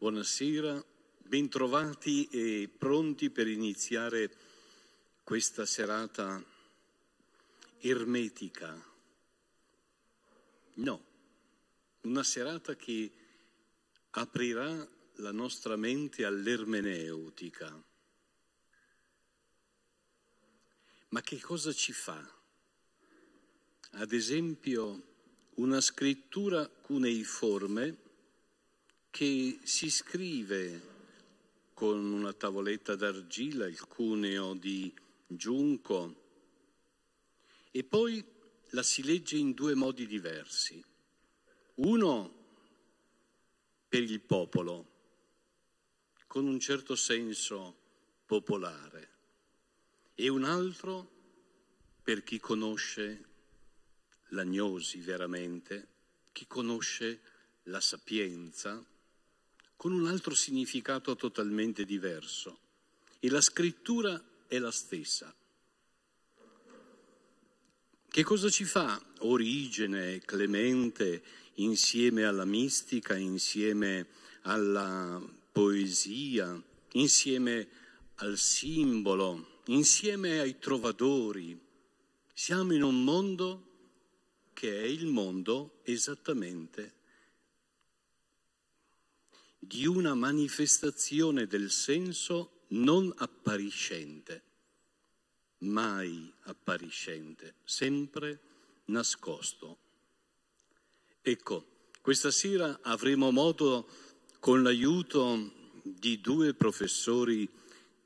buonasera, bentrovati e pronti per iniziare questa serata ermetica. No, una serata che aprirà la nostra mente all'ermeneutica. Ma che cosa ci fa? Ad esempio, una scrittura cuneiforme che si scrive con una tavoletta d'argilla, il cuneo di giunco, e poi la si legge in due modi diversi. Uno per il popolo, con un certo senso popolare, e un altro per chi conosce l'agnosi veramente, chi conosce la sapienza, con un altro significato totalmente diverso. E la scrittura è la stessa. Che cosa ci fa Origene, Clemente, insieme alla mistica, insieme alla poesia, insieme al simbolo, insieme ai trovatori? Siamo in un mondo che è il mondo esattamente di una manifestazione del senso non appariscente, mai appariscente, sempre nascosto. Ecco, questa sera avremo modo, con l'aiuto di due professori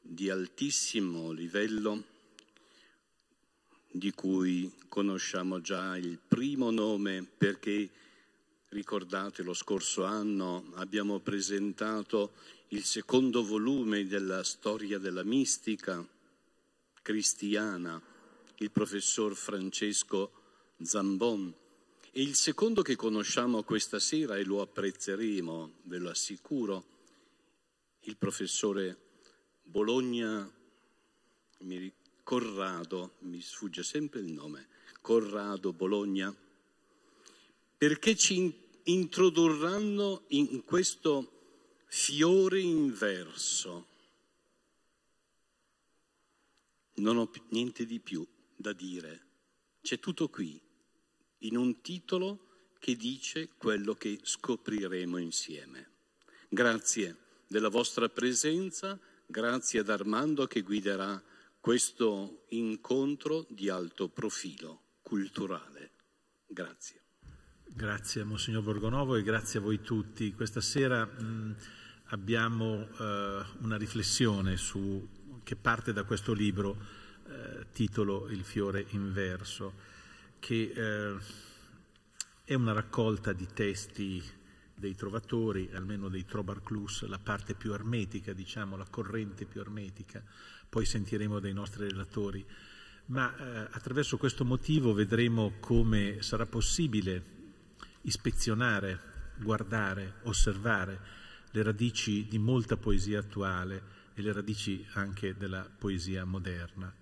di altissimo livello, di cui conosciamo già il primo nome perché Ricordate, lo scorso anno abbiamo presentato il secondo volume della storia della mistica cristiana, il professor Francesco Zambon. E il secondo che conosciamo questa sera, e lo apprezzeremo, ve lo assicuro, il professore Bologna Corrado, mi sfugge sempre il nome, Corrado Bologna, perché ci introdurranno in questo fiore inverso. Non ho niente di più da dire. C'è tutto qui, in un titolo che dice quello che scopriremo insieme. Grazie della vostra presenza, grazie ad Armando che guiderà questo incontro di alto profilo culturale. Grazie. Grazie a Monsignor Borgonovo e grazie a voi tutti. Questa sera mh, mm, abbiamo eh, una riflessione su, che parte da questo libro, eh, titolo Il fiore inverso, che eh, è una raccolta di testi dei trovatori, almeno dei Trobarclus, la parte più ermetica, diciamo, la corrente più ermetica, poi sentiremo dai nostri relatori, ma eh, attraverso questo motivo vedremo come sarà possibile ispezionare, guardare, osservare le radici di molta poesia attuale e le radici anche della poesia moderna.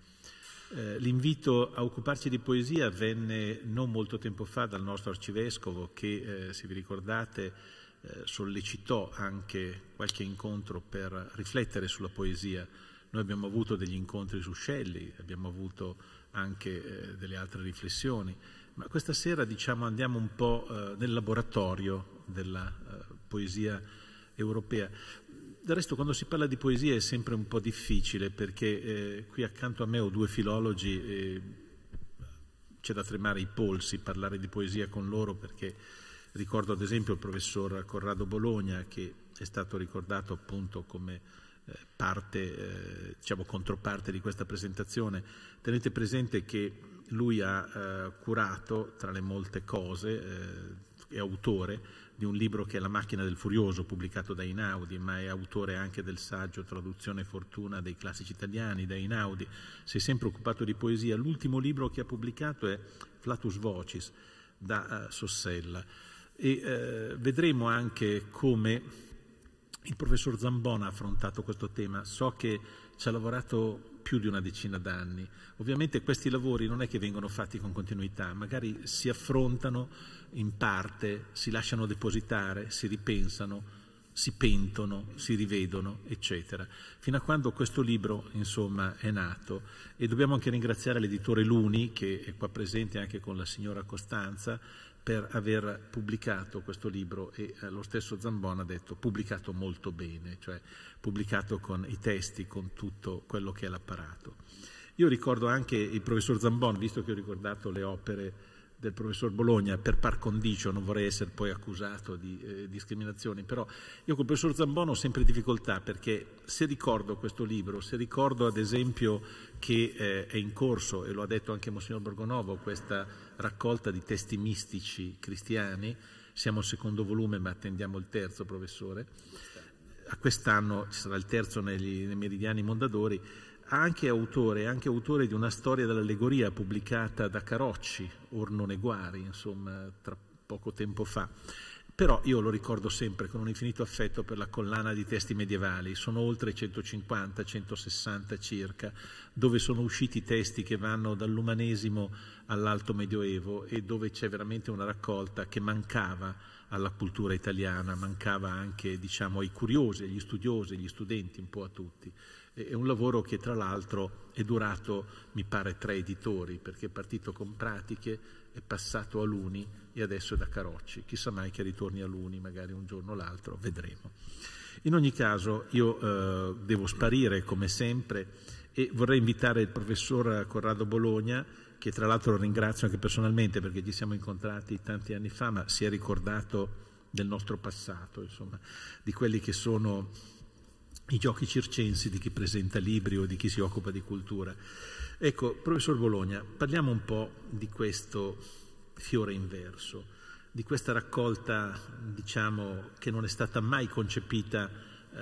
Eh, l'invito a occuparci di poesia venne non molto tempo fa dal nostro arcivescovo che, eh, se vi ricordate, eh, sollecitò anche qualche incontro per riflettere sulla poesia. Noi abbiamo avuto degli incontri su Shelley, abbiamo avuto anche eh, delle altre riflessioni ma questa sera diciamo, andiamo un po' eh, nel laboratorio della eh, poesia europea. Del resto quando si parla di poesia è sempre un po' difficile perché eh, qui accanto a me ho due filologi e c'è da tremare i polsi parlare di poesia con loro perché ricordo ad esempio il professor Corrado Bologna che è stato ricordato appunto come eh, parte, eh, diciamo controparte di questa presentazione. Tenete presente che lui ha eh, curato, tra le molte cose, eh, è autore di un libro che è La macchina del furioso, pubblicato da Inaudi, ma è autore anche del saggio Traduzione e Fortuna dei classici italiani, da Inaudi, si è sempre occupato di poesia. L'ultimo libro che ha pubblicato è Flatus Vocis, da eh, Sossella. E eh, vedremo anche come il professor Zambona ha affrontato questo tema. So che ci ha lavorato più di una decina d'anni. Ovviamente questi lavori non è che vengono fatti con continuità, magari si affrontano in parte, si lasciano depositare, si ripensano, si pentono, si rivedono, eccetera. Fino a quando questo libro, insomma, è nato. E dobbiamo anche ringraziare l'editore Luni, che è qua presente anche con la signora Costanza, per aver pubblicato questo libro e eh, lo stesso Zambon ha detto pubblicato molto bene, cioè pubblicato con i testi, con tutto quello che è l'apparato. Io ricordo anche il professor Zambon, visto che ho ricordato le opere del professor Bologna, per par condicio, non vorrei essere poi accusato di eh, discriminazioni, però io col professor Zambon ho sempre difficoltà perché se ricordo questo libro, se ricordo ad esempio che eh, è in corso, e lo ha detto anche Monsignor Borgonovo, questa raccolta di testi mistici cristiani, siamo al secondo volume ma attendiamo il terzo, professore, a quest'anno ci sarà il terzo negli, nei Meridiani Mondadori, anche autore, anche autore di una storia dell'allegoria pubblicata da Carocci, Ornone Guari, insomma, tra poco tempo fa. Però io lo ricordo sempre con un infinito affetto per la collana di testi medievali, sono oltre 150, 160 circa, dove sono usciti testi che vanno dall'umanesimo all'alto medioevo e dove c'è veramente una raccolta che mancava alla cultura italiana, mancava anche diciamo, ai curiosi, agli studiosi, agli studenti, un po' a tutti. È un lavoro che tra l'altro è durato, mi pare, tre editori, perché è partito con pratiche, è passato a Luni e adesso è da Carocci. Chissà mai che ritorni a Luni, magari un giorno o l'altro, vedremo. In ogni caso io eh, devo sparire come sempre e vorrei invitare il professor Corrado Bologna, che tra l'altro ringrazio anche personalmente perché ci siamo incontrati tanti anni fa, ma si è ricordato del nostro passato, insomma, di quelli che sono i giochi circensi di chi presenta libri o di chi si occupa di cultura. Ecco, professor Bologna, parliamo un po' di questo fiore inverso, di questa raccolta, diciamo, che non è stata mai concepita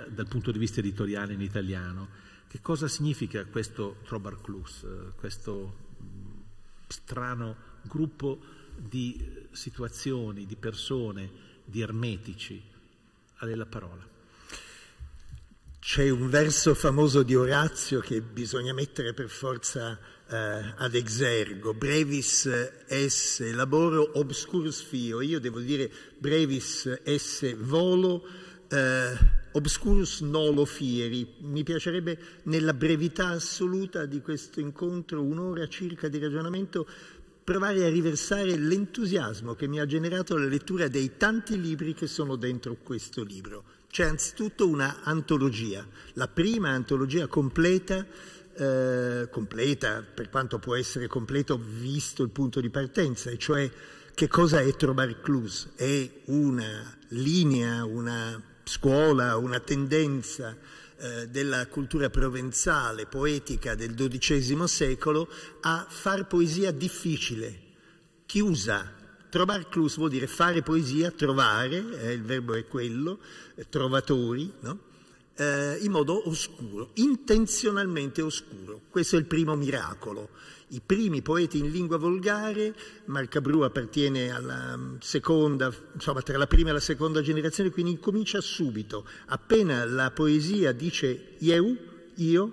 eh, dal punto di vista editoriale in italiano. Che cosa significa questo Trobarclus, eh, questo mm, strano gruppo di situazioni, di persone, di ermetici? A lei la parola. C'è un verso famoso di Orazio che bisogna mettere per forza eh, ad esergo. brevis es laboro obscurus fio, io devo dire brevis es volo eh, obscurus nolo fieri, mi piacerebbe nella brevità assoluta di questo incontro, un'ora circa di ragionamento, provare a riversare l'entusiasmo che mi ha generato la lettura dei tanti libri che sono dentro questo libro. C'è anzitutto una antologia, la prima antologia completa eh, completa, per quanto può essere completo visto il punto di partenza, e cioè che cosa è Trobar Cluse? È una linea, una scuola, una tendenza eh, della cultura provenzale, poetica del XII secolo a far poesia difficile, chiusa, Trovar clus vuol dire fare poesia, trovare, eh, il verbo è quello, eh, trovatori, no? eh, in modo oscuro, intenzionalmente oscuro. Questo è il primo miracolo. I primi poeti in lingua volgare, Marcabru appartiene alla mm, seconda, insomma tra la prima e la seconda generazione, quindi incomincia subito. Appena la poesia dice Ieu, io,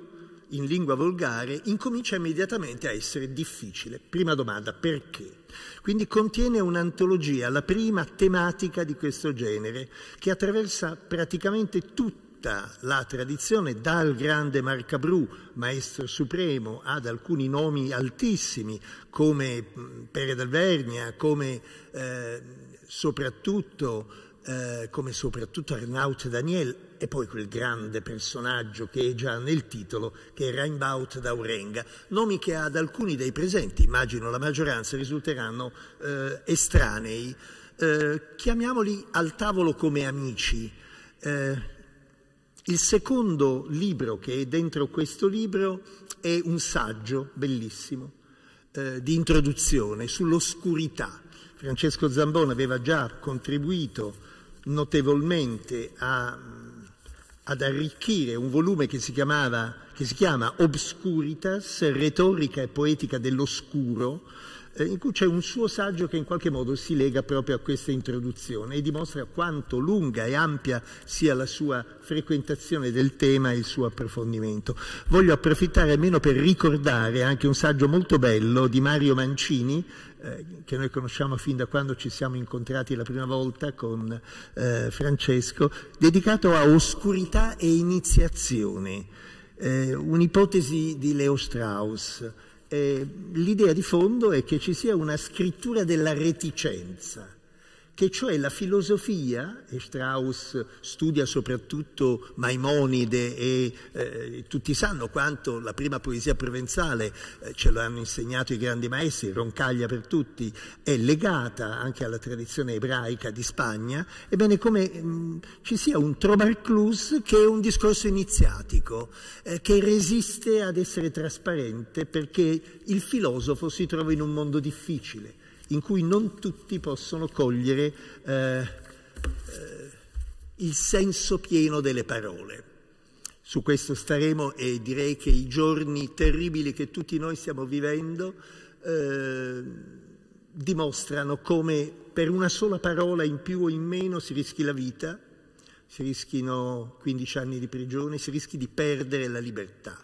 in lingua volgare, incomincia immediatamente a essere difficile. Prima domanda, perché? Quindi contiene un'antologia, la prima tematica di questo genere, che attraversa praticamente tutta la tradizione dal grande Marcabru, maestro supremo, ad alcuni nomi altissimi come Pere del Vernia, come, eh, soprattutto, eh, come soprattutto Arnaut Daniel, e poi quel grande personaggio che è già nel titolo, che è da Urenga, nomi che ad alcuni dei presenti, immagino la maggioranza, risulteranno eh, estranei. Eh, chiamiamoli al tavolo come amici. Eh, il secondo libro che è dentro questo libro è un saggio bellissimo eh, di introduzione sull'oscurità. Francesco Zambon aveva già contribuito notevolmente a ad arricchire un volume che si chiamava che si chiama Obscuritas, retorica e poetica dell'oscuro, eh, in cui c'è un suo saggio che in qualche modo si lega proprio a questa introduzione e dimostra quanto lunga e ampia sia la sua frequentazione del tema e il suo approfondimento. Voglio approfittare almeno per ricordare anche un saggio molto bello di Mario Mancini, eh, che noi conosciamo fin da quando ci siamo incontrati la prima volta con eh, Francesco, dedicato a oscurità e iniziazione eh, un'ipotesi di Leo Strauss. Eh, l'idea di fondo è che ci sia una scrittura della reticenza che cioè la filosofia, e Strauss studia soprattutto Maimonide e eh, tutti sanno quanto la prima poesia provenzale, eh, ce l'hanno insegnato i grandi maestri, Roncaglia per tutti, è legata anche alla tradizione ebraica di Spagna, ebbene come mh, mm, ci sia un trobarclus che è un discorso iniziatico, eh, che resiste ad essere trasparente perché il filosofo si trova in un mondo difficile in cui non tutti possono cogliere eh, eh, il senso pieno delle parole. Su questo staremo e direi che i giorni terribili che tutti noi stiamo vivendo eh, dimostrano come per una sola parola in più o in meno si rischi la vita, si rischino 15 anni di prigione, si rischi di perdere la libertà.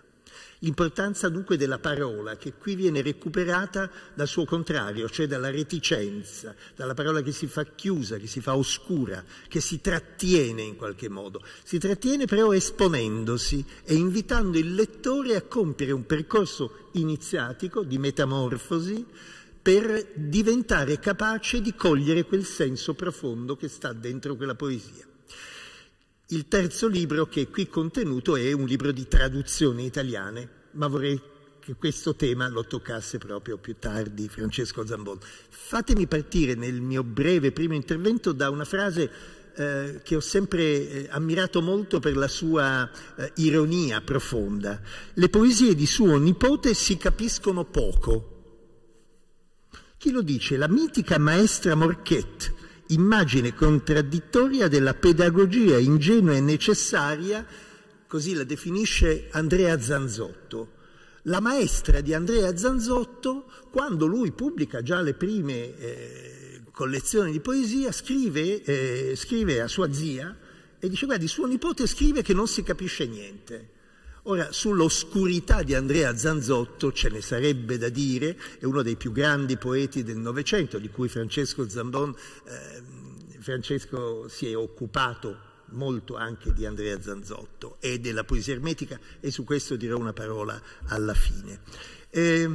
L'importanza dunque della parola che qui viene recuperata dal suo contrario, cioè dalla reticenza, dalla parola che si fa chiusa, che si fa oscura, che si trattiene in qualche modo. Si trattiene però esponendosi e invitando il lettore a compiere un percorso iniziatico di metamorfosi per diventare capace di cogliere quel senso profondo che sta dentro quella poesia. Il terzo libro che è qui contenuto è un libro di traduzioni italiane, ma vorrei che questo tema lo toccasse proprio più tardi Francesco Zambon. Fatemi partire nel mio breve primo intervento da una frase eh, che ho sempre eh, ammirato molto per la sua eh, ironia profonda. Le poesie di suo nipote si capiscono poco. Chi lo dice? La mitica maestra Morchette immagine contraddittoria della pedagogia ingenua e necessaria, così la definisce Andrea Zanzotto. La maestra di Andrea Zanzotto, quando lui pubblica già le prime eh, collezioni di poesia, scrive, eh, scrive a sua zia e dice guardi, suo nipote scrive che non si capisce niente. Ora, sull'oscurità di Andrea Zanzotto ce ne sarebbe da dire, è uno dei più grandi poeti del Novecento, di cui Francesco Zambon, eh, Francesco si è occupato molto anche di Andrea Zanzotto e della poesia ermetica e su questo dirò una parola alla fine. Eh,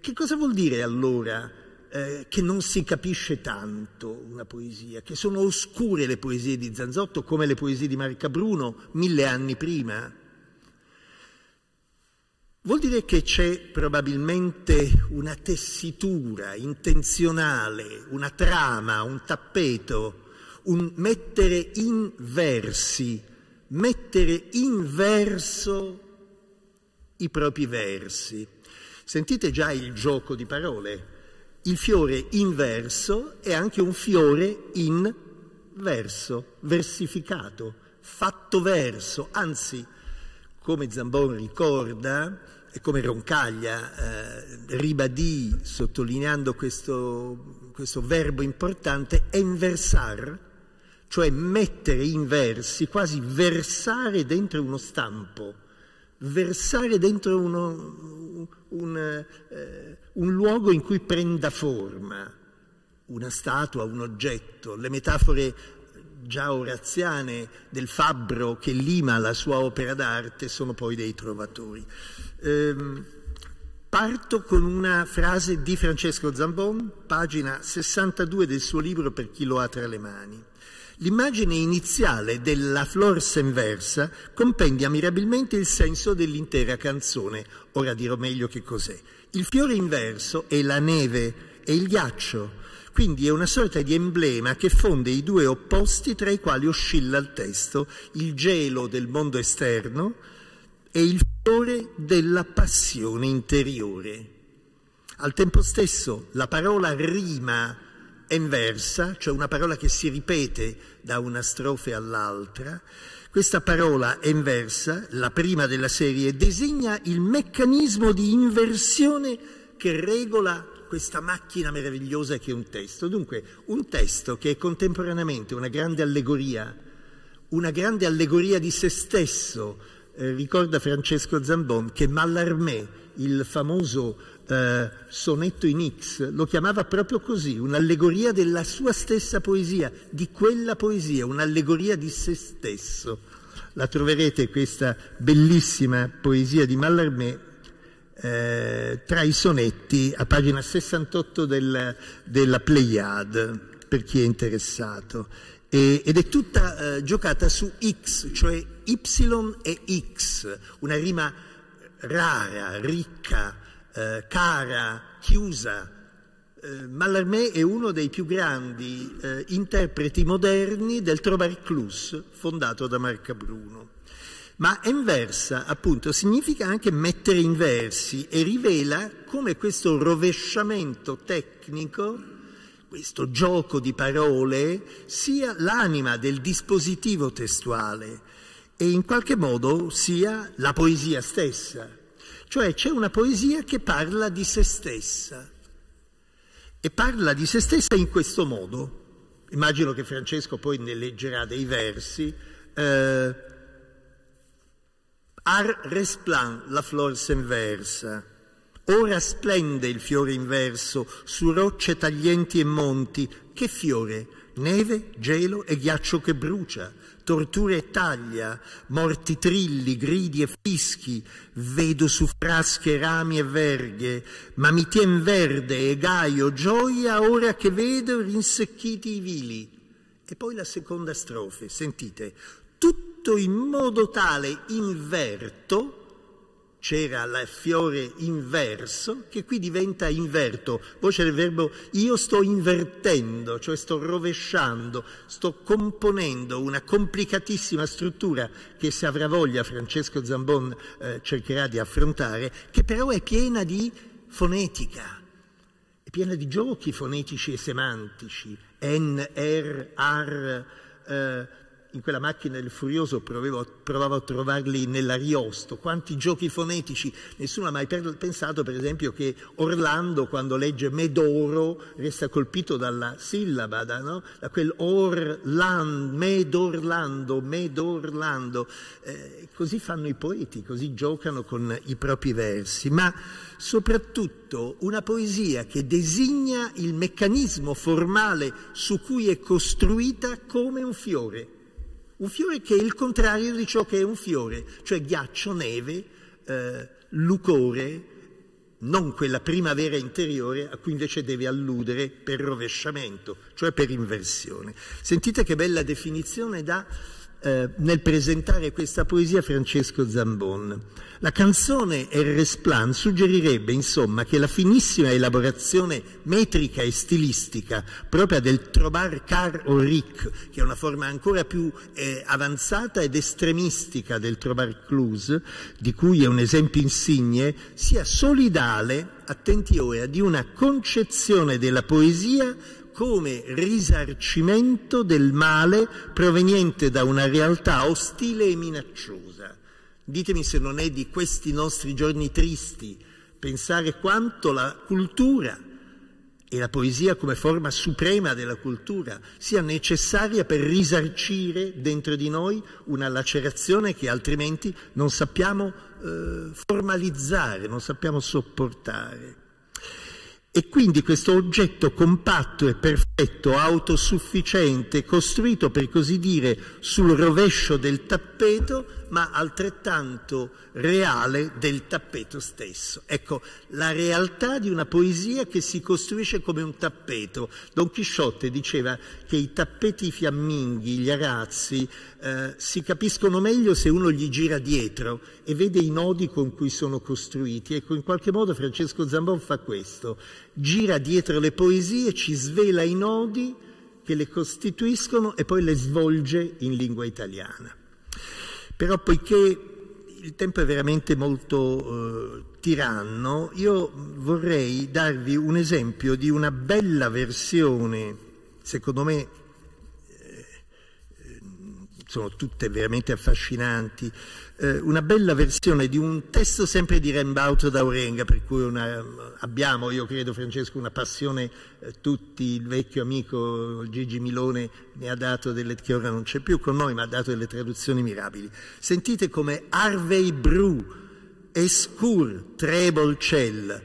che cosa vuol dire allora eh, che non si capisce tanto una poesia, che sono oscure le poesie di Zanzotto come le poesie di Marca Bruno mille anni prima? Vuol dire che c'è probabilmente una tessitura intenzionale, una trama, un tappeto, un mettere in versi, mettere in verso i propri versi. Sentite già il gioco di parole. Il fiore inverso è anche un fiore in verso, versificato, fatto verso, anzi, come Zambon ricorda, come Roncaglia eh, ribadì, sottolineando questo, questo verbo importante, inversar, cioè mettere in versi, quasi versare dentro uno stampo, versare dentro uno, un, un, eh, un luogo in cui prenda forma una statua, un oggetto. Le metafore già oraziane del fabbro che lima la sua opera d'arte sono poi dei trovatori. Ehm, parto con una frase di Francesco Zambon, pagina 62 del suo libro Per chi lo ha tra le mani. L'immagine iniziale della Flores inversa compendia mirabilmente il senso dell'intera canzone, ora dirò meglio che cos'è. Il fiore inverso è la neve, è il ghiaccio, quindi è una sorta di emblema che fonde i due opposti tra i quali oscilla il testo, il gelo del mondo esterno e il fiore della passione interiore. Al tempo stesso la parola rima inversa, cioè una parola che si ripete da una strofe all'altra, questa parola inversa, la prima della serie, designa il meccanismo di inversione che regola la questa macchina meravigliosa che è un testo. Dunque, un testo che è contemporaneamente una grande allegoria, una grande allegoria di se stesso, eh, ricorda Francesco Zambon che Mallarmé, il famoso eh, sonetto in X, lo chiamava proprio così, un'allegoria della sua stessa poesia, di quella poesia, un'allegoria di se stesso. La troverete questa bellissima poesia di Mallarmé eh, tra i sonetti a pagina 68 del, della Pleiade, per chi è interessato. E, ed è tutta eh, giocata su X, cioè Y e X, una rima rara, ricca, eh, cara, chiusa. Eh, Mallarmé è uno dei più grandi eh, interpreti moderni del Trovarclus, fondato da Marca Bruno ma inversa appunto significa anche mettere in versi e rivela come questo rovesciamento tecnico, questo gioco di parole, sia l'anima del dispositivo testuale e in qualche modo sia la poesia stessa. Cioè c'è una poesia che parla di se stessa e parla di se stessa in questo modo. Immagino che Francesco poi ne leggerà dei versi. Eh, Ar resplan la flor s'enversa. Ora splende il fiore inverso su rocce taglienti e monti. Che fiore? Neve, gelo e ghiaccio che brucia, torture e taglia, morti trilli, gridi e fischi, vedo su frasche rami e verghe, ma mi tien verde e gaio gioia ora che vedo rinsecchiti i vili. E poi la seconda strofe, sentite, tutto tutto in modo tale inverto, c'era il fiore inverso, che qui diventa inverto. Poi c'è il verbo io sto invertendo, cioè sto rovesciando, sto componendo una complicatissima struttura che se avrà voglia Francesco Zambon eh, cercherà di affrontare, che però è piena di fonetica, è piena di giochi fonetici e semantici, N, R, R, eh, in quella macchina del Furioso provevo, provavo a trovarli nell'Ariosto, quanti giochi fonetici, nessuno ha mai pensato per esempio che Orlando quando legge Medoro resta colpito dalla sillaba, da, no? da quel Orlan, Medorlando, Medorlando, eh, così fanno i poeti, così giocano con i propri versi, ma soprattutto una poesia che designa il meccanismo formale su cui è costruita come un fiore un fiore che è il contrario di ciò che è un fiore, cioè ghiaccio, neve, eh, lucore, non quella primavera interiore a cui invece deve alludere per rovesciamento, cioè per inversione. Sentite che bella definizione dà eh, nel presentare questa poesia Francesco Zambon. La canzone El Resplan suggerirebbe insomma che la finissima elaborazione metrica e stilistica propria del trobar car o ric, che è una forma ancora più eh, avanzata ed estremistica del trobar clus, di cui è un esempio insigne, sia solidale, attenti ora, di una concezione della poesia come risarcimento del male proveniente da una realtà ostile e minacciosa. Ditemi se non è di questi nostri giorni tristi pensare quanto la cultura e la poesia come forma suprema della cultura sia necessaria per risarcire dentro di noi una lacerazione che altrimenti non sappiamo eh, formalizzare, non sappiamo sopportare. E quindi questo oggetto compatto e perfetto, autosufficiente, costruito per così dire sul rovescio del tappeto, ma altrettanto reale del tappeto stesso. Ecco, la realtà di una poesia che si costruisce come un tappeto. Don Chisciotte diceva che i tappeti fiamminghi, gli arazzi, eh, si capiscono meglio se uno gli gira dietro e vede i nodi con cui sono costruiti. Ecco, in qualche modo Francesco Zambon fa questo, gira dietro le poesie, ci svela i nodi che le costituiscono e poi le svolge in lingua italiana. Però poiché il tempo è veramente molto eh, tiranno, io vorrei darvi un esempio di una bella versione, secondo me sono tutte veramente affascinanti, eh, una bella versione di un testo sempre di da Orenga, per cui una, abbiamo, io credo Francesco, una passione, eh, tutti, il vecchio amico Gigi Milone ne ha dato delle, che ora non c'è più con noi, ma ha dato delle traduzioni mirabili. Sentite come Harvey Bru, Escur, Trebolcell,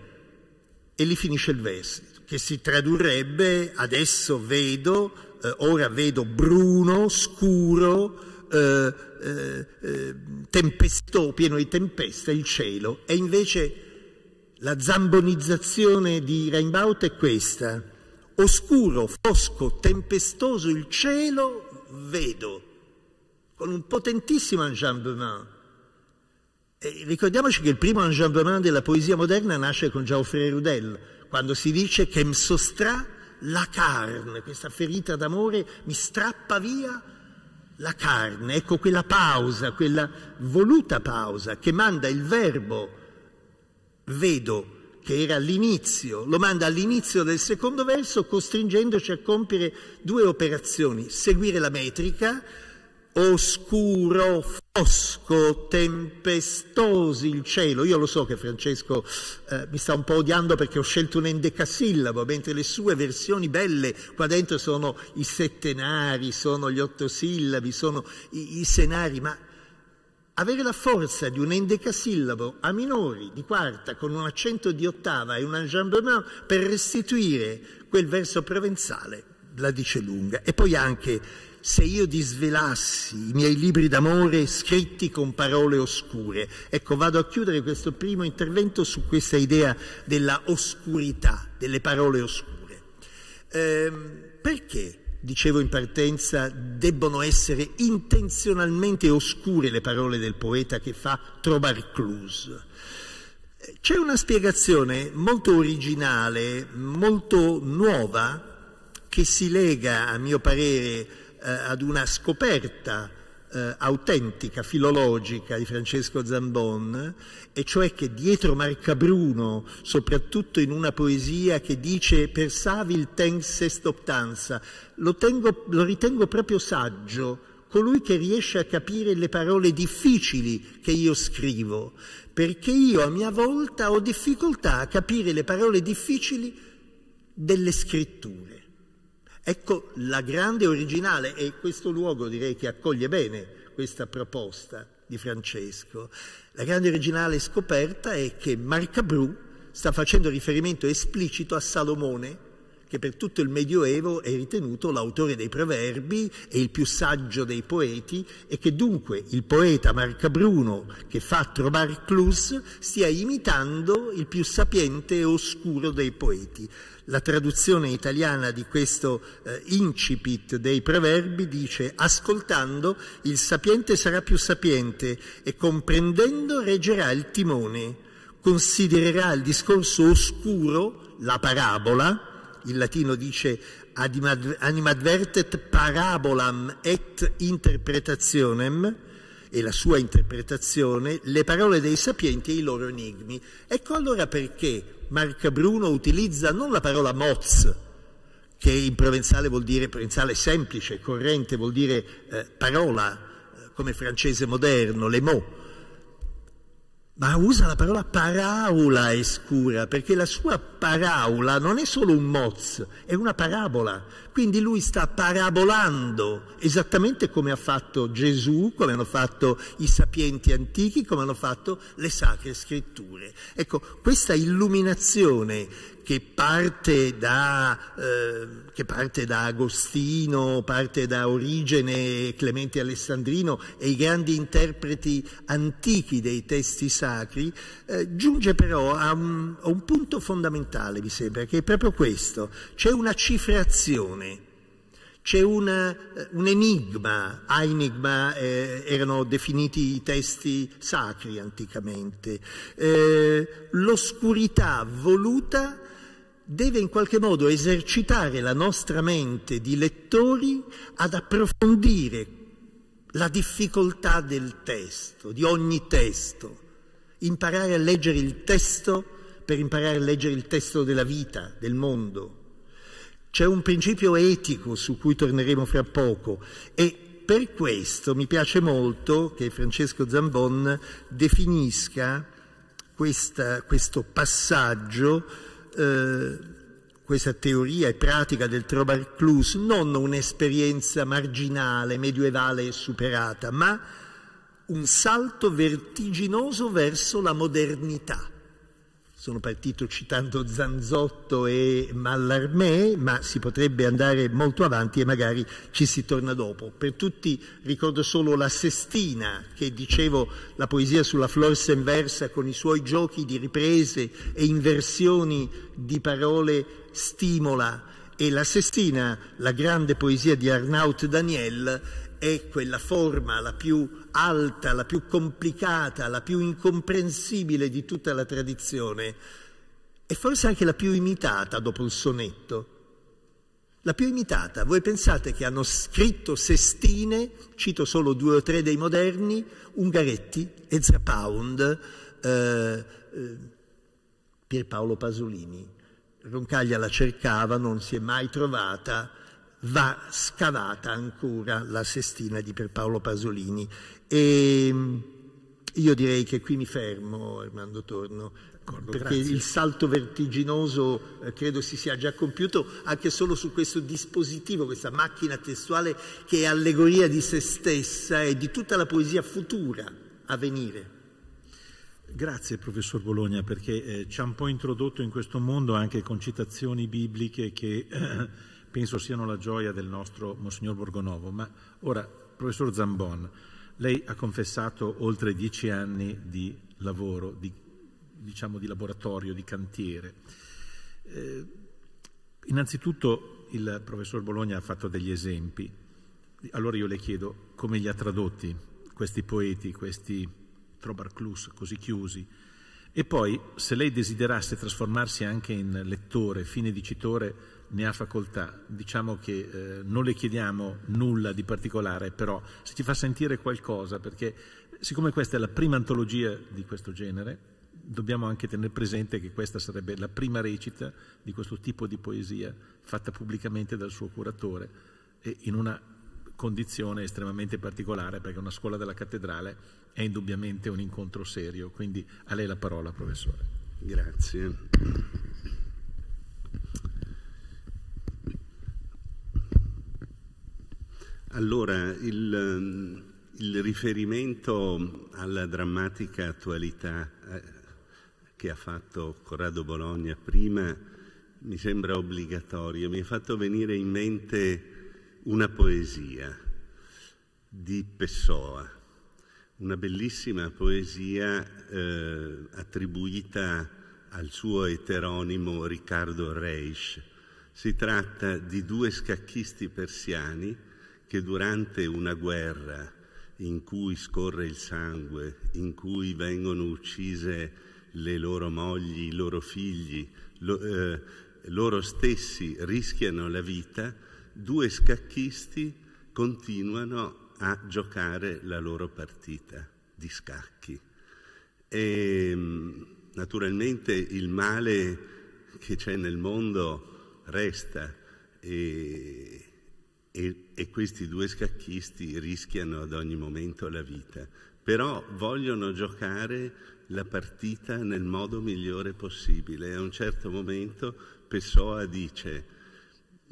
e lì finisce il verso, che si tradurrebbe, adesso vedo, eh, ora vedo bruno, scuro, eh, eh, eh, tempesto, pieno di tempeste, il cielo. E invece la zambonizzazione di Rainbaut è questa. Oscuro, fosco, tempestoso il cielo, vedo, con un potentissimo enjambement. E ricordiamoci che il primo enjambement della poesia moderna nasce con Geoffrey Rudel, quando si dice che m'sostra la carne, questa ferita d'amore mi strappa via la carne, ecco quella pausa, quella voluta pausa che manda il verbo vedo che era all'inizio, lo manda all'inizio del secondo verso costringendoci a compiere due operazioni, seguire la metrica, oscuro, fosco, tempestoso il cielo. Io lo so che Francesco eh, mi sta un po' odiando perché ho scelto un endecasillabo, mentre le sue versioni belle qua dentro sono i settenari, sono gli ottosillabi, sono i, i senari, ma avere la forza di un endecasillabo a minori di quarta con un accento di ottava e un enjambement per restituire quel verso provenzale la dice lunga. E poi anche se io disvelassi i miei libri d'amore scritti con parole oscure. Ecco, vado a chiudere questo primo intervento su questa idea della oscurità, delle parole oscure. Ehm, perché? dicevo in partenza, debbono essere intenzionalmente oscure le parole del poeta che fa Trobar Cluse. C'è una spiegazione molto originale, molto nuova, che si lega, a mio parere, eh, ad una scoperta eh, autentica, filologica di Francesco Zambon, e cioè che dietro Marcabruno, soprattutto in una poesia che dice per Savi il tens est optanza, lo, tengo, lo ritengo proprio saggio, colui che riesce a capire le parole difficili che io scrivo, perché io a mia volta ho difficoltà a capire le parole difficili delle scritture. Ecco la grande originale e questo luogo direi che accoglie bene questa proposta di Francesco. La grande originale scoperta è che Marcabru sta facendo riferimento esplicito a Salomone, che per tutto il Medioevo è ritenuto l'autore dei proverbi e il più saggio dei poeti e che dunque il poeta Marcabruno che fa trovare Clus stia imitando il più sapiente e oscuro dei poeti. La traduzione italiana di questo eh, incipit dei proverbi dice ascoltando il sapiente sarà più sapiente e comprendendo reggerà il timone, considererà il discorso oscuro, la parabola, il latino dice animadvertet parabolam et interpretationem, e la sua interpretazione, le parole dei sapienti e i loro enigmi. Ecco allora perché Bruno utilizza non la parola moz, che in provenzale vuol dire, provenzale semplice, corrente, vuol dire eh, parola, eh, come francese moderno, le mots, ma usa la parola parabola scura, perché la sua parabola non è solo un moz, è una parabola. Quindi lui sta parabolando, esattamente come ha fatto Gesù, come hanno fatto i sapienti antichi, come hanno fatto le sacre scritture. Ecco, questa illuminazione che parte, da, eh, che parte da Agostino, parte da Origene, Clemente Alessandrino e i grandi interpreti antichi dei testi sacri, eh, giunge però a un, a un punto fondamentale, mi sembra, che è proprio questo. C'è una cifrazione c'è un, eh, un, enigma, a enigma eh, erano definiti i testi sacri anticamente, eh, l'oscurità voluta deve in qualche modo esercitare la nostra mente di lettori ad approfondire la difficoltà del testo, di ogni testo, imparare a leggere il testo per imparare a leggere il testo della vita, del mondo. C'è un principio etico su cui torneremo fra poco e per questo mi piace molto che Francesco Zambon definisca questa, questo passaggio eh, questa teoria e pratica del trovar clus non un'esperienza marginale, medievale e superata, ma un salto vertiginoso verso la modernità sono partito citando Zanzotto e Mallarmé, ma si potrebbe andare molto avanti e magari ci si torna dopo. Per tutti ricordo solo la Sestina, che dicevo la poesia sulla Florsen versa con i suoi giochi di riprese e inversioni di parole stimola. E la Sestina, la grande poesia di Arnaut Daniel, è quella forma la più alta, la più complicata, la più incomprensibile di tutta la tradizione e forse anche la più imitata dopo il sonetto. La più imitata, voi pensate che hanno scritto Sestine, cito solo due o tre dei moderni, Ungaretti, Ezra Pound, eh, eh, Pierpaolo Pasolini. Roncaglia la cercava, non si è mai trovata, va scavata ancora la sestina di Pierpaolo Pasolini. E mm, io direi che qui mi fermo, Armando Torno, D'accordo, perché grazie. il salto vertiginoso eh, credo si sia già compiuto anche solo su questo dispositivo, questa macchina testuale che è allegoria di se stessa e di tutta la poesia futura a venire. Grazie professor Bologna perché eh, ci ha un po' introdotto in questo mondo anche con citazioni bibliche che... Eh, penso siano la gioia del nostro Monsignor Borgonovo, ma ora, professor Zambon, lei ha confessato oltre dieci anni di lavoro, di, diciamo di laboratorio, di cantiere. Eh, innanzitutto il professor Bologna ha fatto degli esempi, allora io le chiedo come li ha tradotti questi poeti, questi trobarclus così chiusi, e poi, se lei desiderasse trasformarsi anche in lettore, fine dicitore, ne ha facoltà. Diciamo che eh, non le chiediamo nulla di particolare, però se ci fa sentire qualcosa, perché eh, siccome questa è la prima antologia di questo genere, dobbiamo anche tenere presente che questa sarebbe la prima recita di questo tipo di poesia fatta pubblicamente dal suo curatore e in una condizione estremamente particolare perché una scuola della cattedrale è indubbiamente un incontro serio, quindi a lei la parola professore. Grazie. Allora, il, ehm, il riferimento alla drammatica attualità eh, che ha fatto Corrado Bologna prima mi sembra obbligatorio, mi ha fatto venire in mente una poesia di Pessoa, una bellissima poesia eh, attribuita al suo eteronimo Riccardo Reisch. Si tratta di due scacchisti persiani che durante una guerra in cui scorre il sangue, in cui vengono uccise le loro mogli, i loro figli, lo, eh, loro stessi rischiano la vita, due scacchisti continuano a giocare la loro partita di scacchi. E mm, naturalmente il male che c'è nel mondo resta e, e, e, questi due scacchisti rischiano ad ogni momento la vita, però vogliono giocare la partita nel modo migliore possibile. A un certo momento Pessoa dice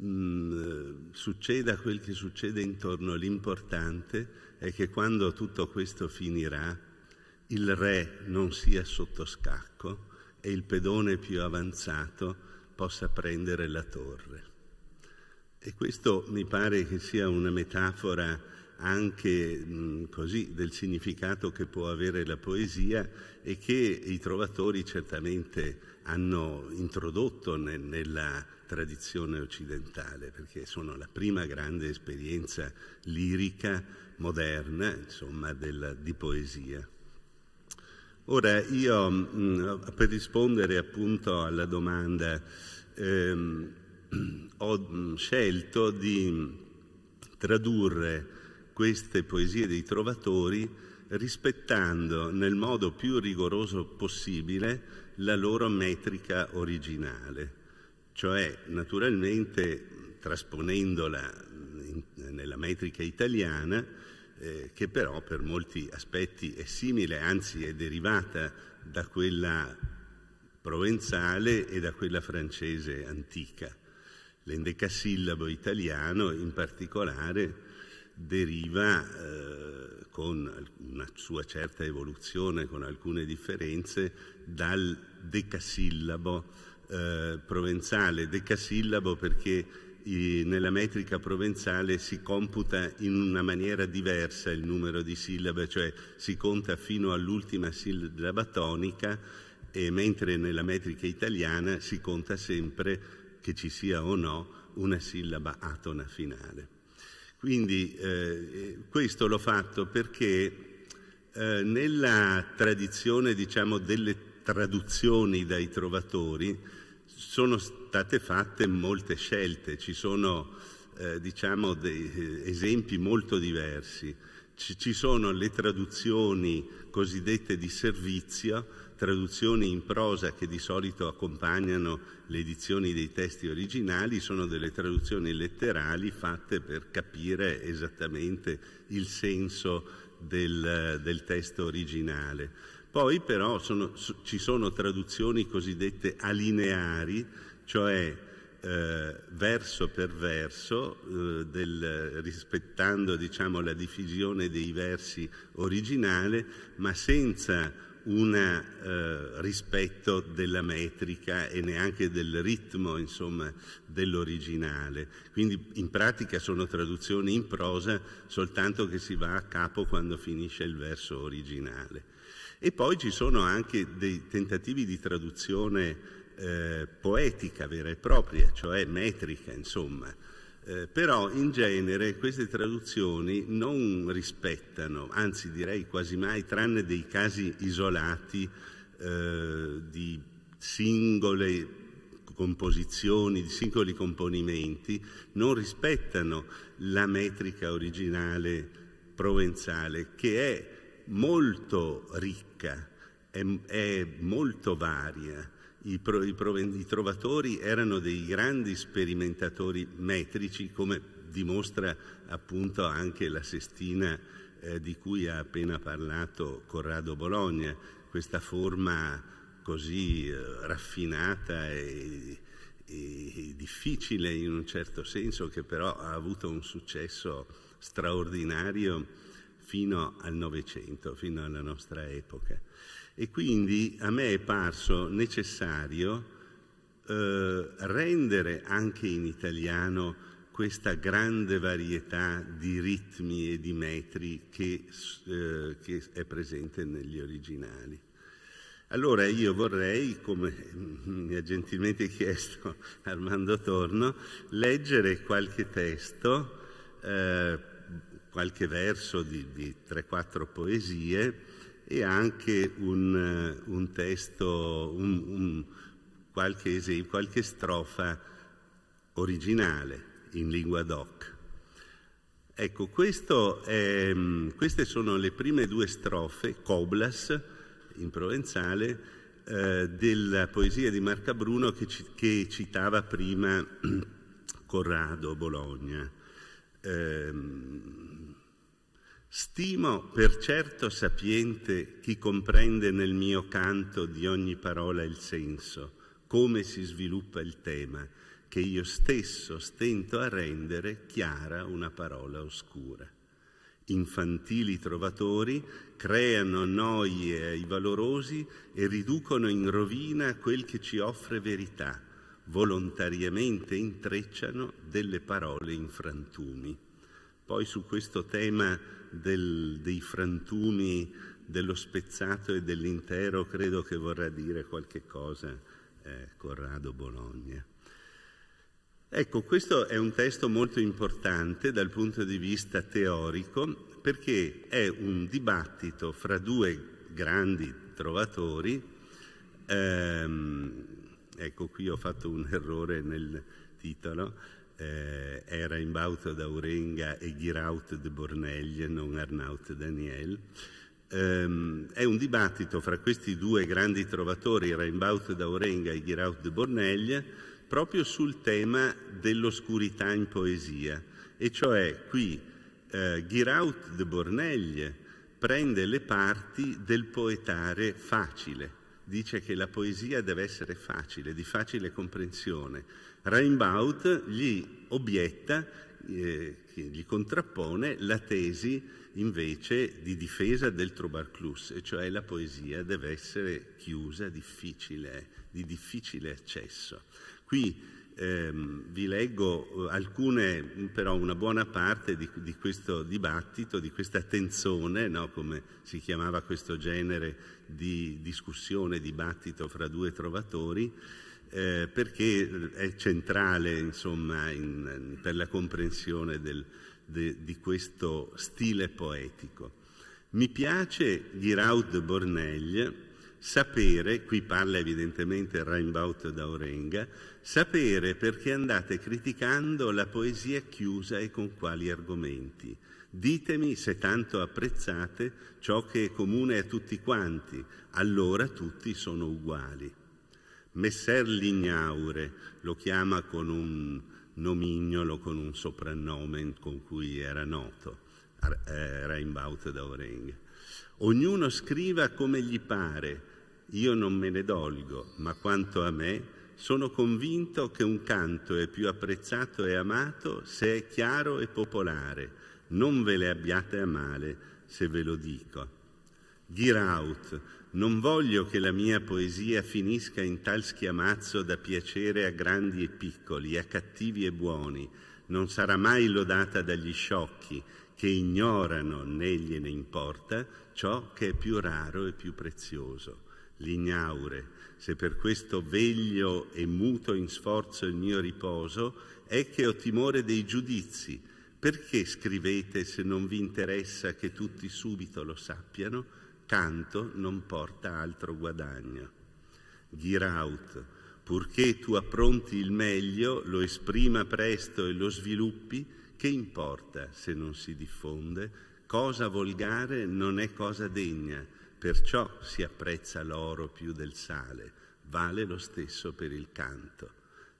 mh, mm, succeda quel che succede intorno, l'importante è che quando tutto questo finirà, il re non sia sotto scacco e il pedone più avanzato possa prendere la torre. E questo mi pare che sia una metafora anche mh, mm, così del significato che può avere la poesia e che i trovatori certamente hanno introdotto ne, nella tradizione occidentale, perché sono la prima grande esperienza lirica moderna, insomma, della, di poesia. Ora, io mh, per rispondere appunto alla domanda, ehm, ho scelto di tradurre queste poesie dei trovatori rispettando nel modo più rigoroso possibile la loro metrica originale cioè naturalmente trasponendola in, nella metrica italiana, eh, che però per molti aspetti è simile, anzi è derivata da quella provenzale e da quella francese antica. L'endecasillabo italiano in particolare deriva eh, con una sua certa evoluzione, con alcune differenze, dal decasillabo eh, provenzale, decasillabo perché i, nella metrica provenzale si computa in una maniera diversa il numero di sillabe, cioè si conta fino all'ultima sillaba tonica e mentre nella metrica italiana si conta sempre che ci sia o no una sillaba atona finale. Quindi eh, questo l'ho fatto perché eh, nella tradizione diciamo, delle traduzioni dai trovatori sono state fatte molte scelte, ci sono eh, diciamo dei, eh, esempi molto diversi. Ci, sono le traduzioni cosiddette di servizio, traduzioni in prosa che di solito accompagnano le edizioni dei testi originali, sono delle traduzioni letterali fatte per capire esattamente il senso del, del testo originale. Poi però sono, ci sono traduzioni cosiddette alineari, cioè eh, verso per verso, eh, del, rispettando diciamo, la diffusione dei versi originale, ma senza un eh, rispetto della metrica e neanche del ritmo insomma, dell'originale. Quindi in pratica sono traduzioni in prosa soltanto che si va a capo quando finisce il verso originale. E poi ci sono anche dei tentativi di traduzione eh, poetica vera e propria, cioè metrica, insomma. Eh, però in genere queste traduzioni non rispettano, anzi direi quasi mai, tranne dei casi isolati eh, di singole composizioni, di singoli componimenti, non rispettano la metrica originale provenzale che è molto ricca, è, è molto varia. I, pro, i, proven, I trovatori erano dei grandi sperimentatori metrici, come dimostra appunto anche la sestina eh, di cui ha appena parlato Corrado Bologna, questa forma così eh, raffinata e, e, difficile in un certo senso che però ha avuto un successo straordinario fino al Novecento, fino alla nostra epoca. E quindi a me è parso necessario eh, rendere anche in italiano questa grande varietà di ritmi e di metri che, eh, che è presente negli originali. Allora io vorrei, come mi ha gentilmente chiesto Armando Torno, leggere qualche testo eh, qualche verso di, di 3-4 poesie e anche un, eh, un testo, un, un, qualche, qualche strofa originale in lingua doc. Ecco, è, mm, queste sono le prime due strofe, Coblas, in provenzale, eh, della poesia di Marca Bruno che, ci, che citava prima Corrado Bologna. Eh, Stimo per certo sapiente chi comprende nel mio canto di ogni parola il senso, come si sviluppa il tema, che io stesso stento a rendere chiara una parola oscura. Infantili trovatori creano noie ai valorosi e riducono in rovina quel che ci offre verità, volontariamente intrecciano delle parole in frantumi. Poi su questo tema del, dei frantumi, dello spezzato e dell'intero, credo che vorrà dire qualche cosa eh, Corrado Bologna. Ecco, questo è un testo molto importante dal punto di vista teorico perché è un dibattito fra due grandi trovatori. Ehm, ecco, qui ho fatto un errore nel titolo eh, era Imbaut d'Aurenga e Giraut de Borneglie, non Arnaut Daniel. Um, è un dibattito fra questi due grandi trovatori, Rimbaut d'Aurenga e Giraut de Borneglie, proprio sul tema dell'oscurità in poesia. E cioè qui eh, Giraut de Borneglie prende le parti del poetare facile, dice che la poesia deve essere facile, di facile comprensione. Reinbaut gli obietta, eh, gli contrappone la tesi invece di difesa del Trobarclus, cioè la poesia deve essere chiusa, difficile, di difficile accesso. Qui eh, vi leggo eh, alcune, però una buona parte di, di questo dibattito, di questa tensione, no, come si chiamava questo genere di discussione, dibattito fra due trovatori, eh, perché eh, è centrale insomma, in, per la comprensione del, de, di questo stile poetico. Mi piace Giraud Borneglie sapere, qui parla evidentemente Rimbaud da Orenga, sapere perché andate criticando la poesia chiusa e con quali argomenti. Ditemi se tanto apprezzate ciò che è comune a tutti quanti, allora tutti sono uguali. Messer Lignaure lo chiama con un nomignolo, con un soprannome con cui era noto, eh, Reinbaut da Oreng. Ognuno scriva come gli pare, io non me ne dolgo, ma quanto a me sono convinto che un canto è più apprezzato e amato se è chiaro e popolare. Non ve le abbiate a male se ve lo dico. Giraut, non voglio che la mia poesia finisca in tal schiamazzo da piacere a grandi e piccoli, a cattivi e buoni. Non sarà mai lodata dagli sciocchi che ignorano né gliene importa ciò che è più raro e più prezioso l'ignaure, se per questo veglio e muto in sforzo il mio riposo, è che ho timore dei giudizi. Perché scrivete se non vi interessa che tutti subito lo sappiano? Tanto non porta altro guadagno. Giraut, purché tu appronti il meglio, lo esprima presto e lo sviluppi, che importa se non si diffonde? Cosa volgare non è cosa degna, Perciò si apprezza l'oro più del sale, vale lo stesso per il canto.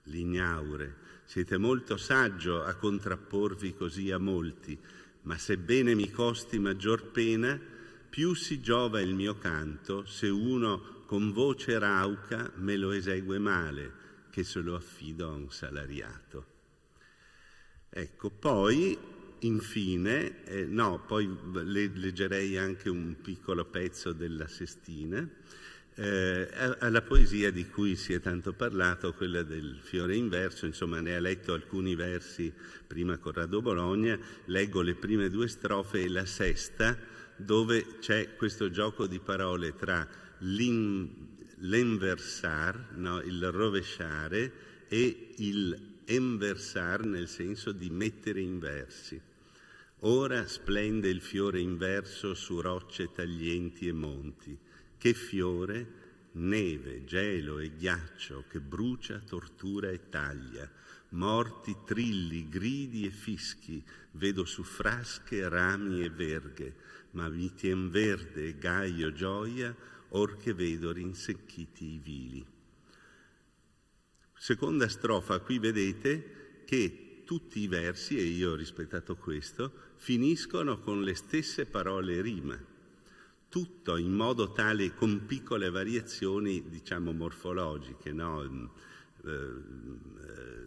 Lignaure, siete molto saggio a contrapporvi così a molti, ma sebbene mi costi maggior pena, più si giova il mio canto se uno con voce rauca me lo esegue male, che se lo affido a un salariato. Ecco, poi infine, eh, no, poi le, leggerei anche un piccolo pezzo della Sestina, eh, alla poesia di cui si è tanto parlato, quella del fiore inverso, insomma ne ha letto alcuni versi prima Corrado Bologna, leggo le prime due strofe e la sesta dove c'è questo gioco di parole tra l'inversar, no, il rovesciare e il inversar nel senso di mettere in versi. Ora splende il fiore inverso su rocce taglienti e monti. Che fiore, neve, gelo e ghiaccio che brucia, tortura e taglia. Morti, trilli, gridi e fischi, vedo su frasche rami e verghe, ma mi tien verde e gaio gioia, or che vedo rinsecchiti i vili. Seconda strofa, qui vedete che tutti i versi, e io ho rispettato questo, finiscono con le stesse parole rima, tutto in modo tale con piccole variazioni, diciamo, morfologiche, no? Mm, eh,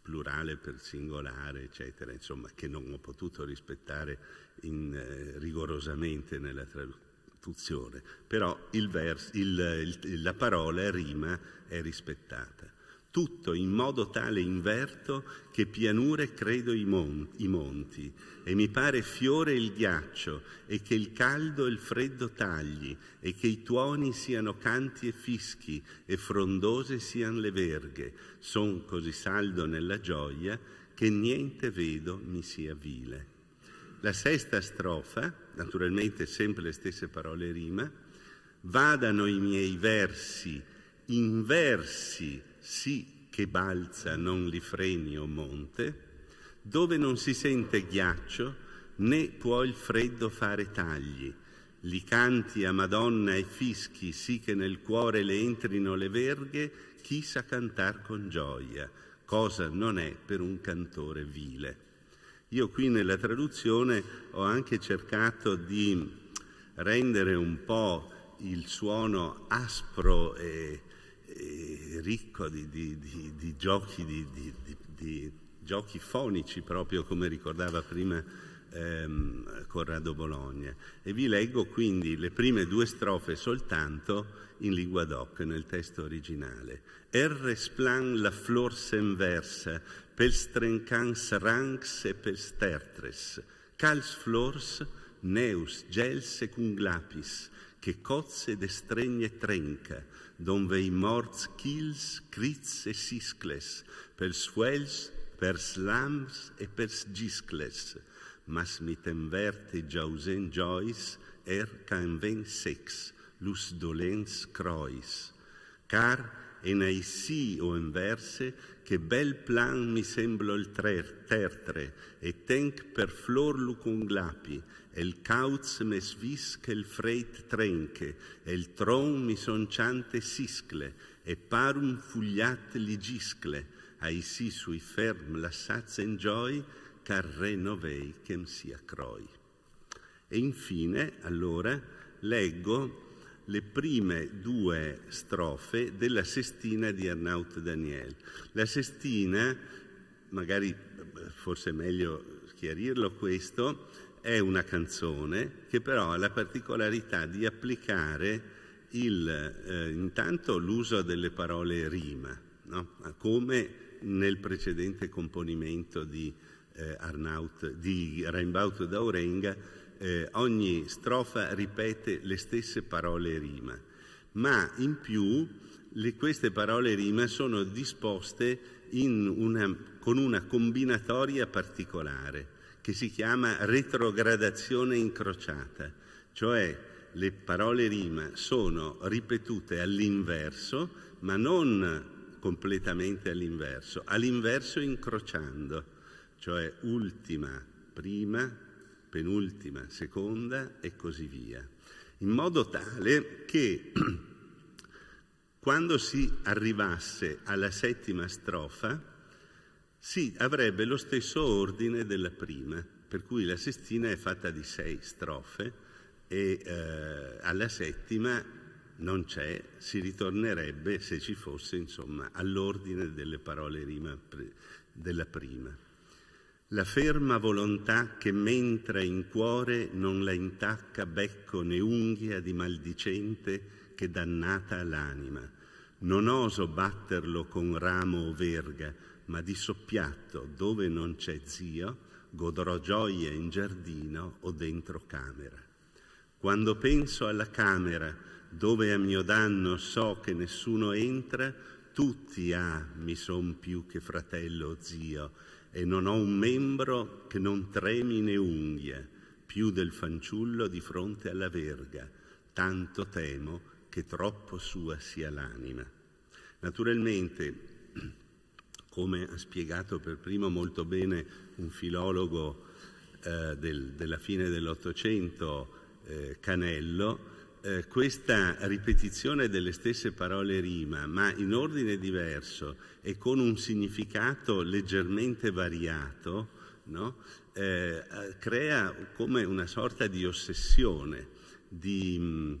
plurale per singolare, eccetera, insomma, che non ho potuto rispettare in, eh, rigorosamente nella traduzione, però il vers, il, il, la parola rima è rispettata tutto in modo tale inverto che pianure credo i, monti, e mi pare fiore il ghiaccio, e che il caldo e il freddo tagli, e che i tuoni siano canti e fischi, e frondose siano le verghe. Son così saldo nella gioia che niente vedo mi sia vile. La sesta strofa, naturalmente sempre le stesse parole rima, vadano i miei versi, inversi, sì che balza non li freni o monte, dove non si sente ghiaccio né può il freddo fare tagli. Li canti a Madonna e fischi sì che nel cuore le entrino le verghe, chi sa cantar con gioia, cosa non è per un cantore vile. Io qui nella traduzione ho anche cercato di rendere un po' il suono aspro e eh, ricco di, di, di, di giochi, giochi, fonici, proprio come ricordava prima ehm, Corrado Bologna. E vi leggo quindi le prime due strofe soltanto in lingua doc, nel testo originale. Er resplan la flor senversa, pel strencans ranx e pel stertres, cals flors neus gelse cum glapis, che cozze de stregne trenca, donde i morts kills crits e siscles, per suels, per slams e per giscles, mas mitem verte jausen joys er ven sex, lus dolens crois. Car en aisi o inverse, che bel plan mi semblo il tre, tertre, e tenc per flor lu lucunglapi, el cauz kautz che il freit trenche, el tron mi misonciante siscle, e parum fugliat ligiscle, aisi sui ferm lassats enjoy, car re novei chem sia croi. E infine, allora, leggo le prime due strofe della sestina di Arnaut Daniel. La sestina, magari forse è meglio chiarirlo questo, è una canzone che però ha la particolarità di applicare il, eh, intanto l'uso delle parole rima, no? Ah, come nel precedente componimento di, eh, Arnaut, di Rimbaud d'Aurenga, eh, ogni strofa ripete le stesse parole rima, ma in più le, queste parole rima sono disposte una, con una combinatoria particolare che si chiama retrogradazione incrociata, cioè le parole rima sono ripetute all'inverso, ma non completamente all'inverso, all'inverso incrociando, cioè ultima, prima, penultima, seconda e così via. In modo tale che quando si arrivasse alla settima strofa, sì, avrebbe lo stesso ordine della prima, per cui la sestina è fatta di sei strofe e eh, alla settima non c'è, si ritornerebbe, se ci fosse, insomma, all'ordine delle parole rima della prima. La ferma volontà che mentre in cuore non la intacca becco né unghia di maldicente che dannata l'anima. Non oso batterlo con ramo o verga, ma di soppiatto dove non c'è zio, godrò gioia in giardino o dentro camera. Quando penso alla camera dove a mio danno so che nessuno entra, tutti ah, mi son più che fratello o zio, e non ho un membro che non tremi né unghia, più del fanciullo di fronte alla verga, tanto temo che troppo sua sia l'anima. Naturalmente come ha spiegato per primo molto bene un filologo eh, del, della fine dell'Ottocento, eh, Canello, eh, questa ripetizione delle stesse parole rima, ma in ordine diverso e con un significato leggermente variato, no? Eh, eh, crea come una sorta di ossessione, di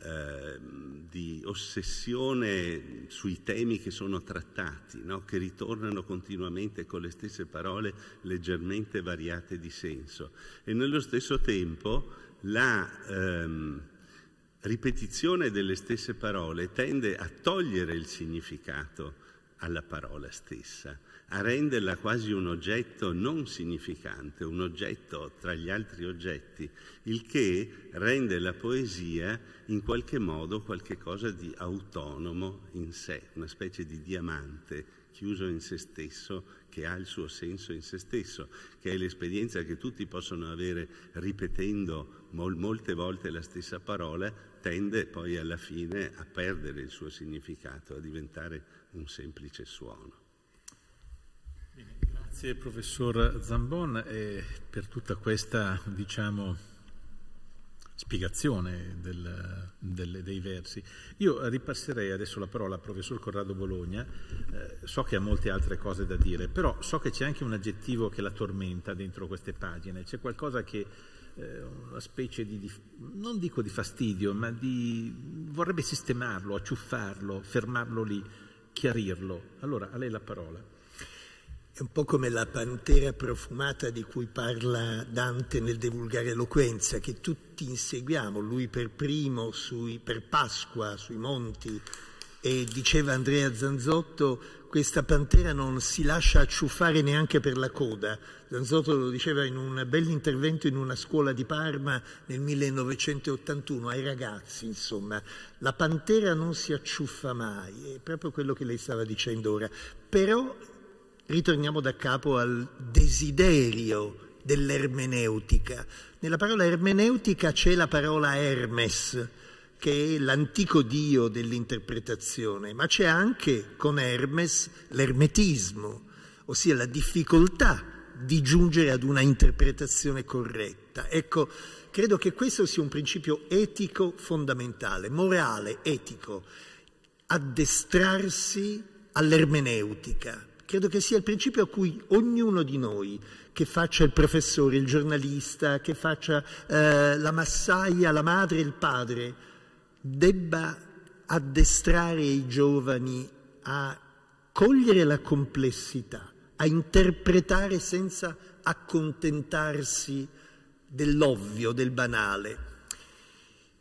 Ehm, di ossessione sui temi che sono trattati, no? che ritornano continuamente con le stesse parole leggermente variate di senso. E nello stesso tempo la ehm, ripetizione delle stesse parole tende a togliere il significato alla parola stessa, a renderla quasi un oggetto non significante, un oggetto tra gli altri oggetti, il che rende la poesia in qualche modo qualcosa di autonomo in sé, una specie di diamante chiuso in se stesso, che ha il suo senso in se stesso, che è l'esperienza che tutti possono avere ripetendo mol- molte volte la stessa parola, tende poi alla fine a perdere il suo significato, a diventare un semplice suono. Grazie professor Zambon per tutta questa diciamo, spiegazione del, del, dei versi. Io ripasserei adesso la parola al professor Corrado Bologna, eh, so che ha molte altre cose da dire, però so che c'è anche un aggettivo che la tormenta dentro queste pagine, c'è qualcosa che eh, una specie di, di, non dico di fastidio, ma di, vorrebbe sistemarlo, acciuffarlo, fermarlo lì chiarirlo. Allora, a lei la parola. È un po' come la pantera profumata di cui parla Dante nel De Vulgare Eloquenza, che tutti inseguiamo, lui per primo, sui, per Pasqua, sui monti. E diceva Andrea Zanzotto, questa pantera non si lascia acciuffare neanche per la coda. Zanzotto lo diceva in un bell'intervento in una scuola di Parma nel 1981 ai ragazzi, insomma, la pantera non si acciuffa mai, è proprio quello che lei stava dicendo ora. Però ritorniamo da capo al desiderio dell'ermeneutica. Nella parola ermeneutica c'è la parola Hermes che è l'antico dio dell'interpretazione, ma c'è anche con Hermes l'ermetismo, ossia la difficoltà di giungere ad una interpretazione corretta. Ecco, credo che questo sia un principio etico fondamentale, morale, etico, addestrarsi all'ermeneutica. Credo che sia il principio a cui ognuno di noi, che faccia il professore, il giornalista, che faccia eh, la massaia, la madre il padre, debba addestrare i giovani a cogliere la complessità, a interpretare senza accontentarsi dell'ovvio, del banale.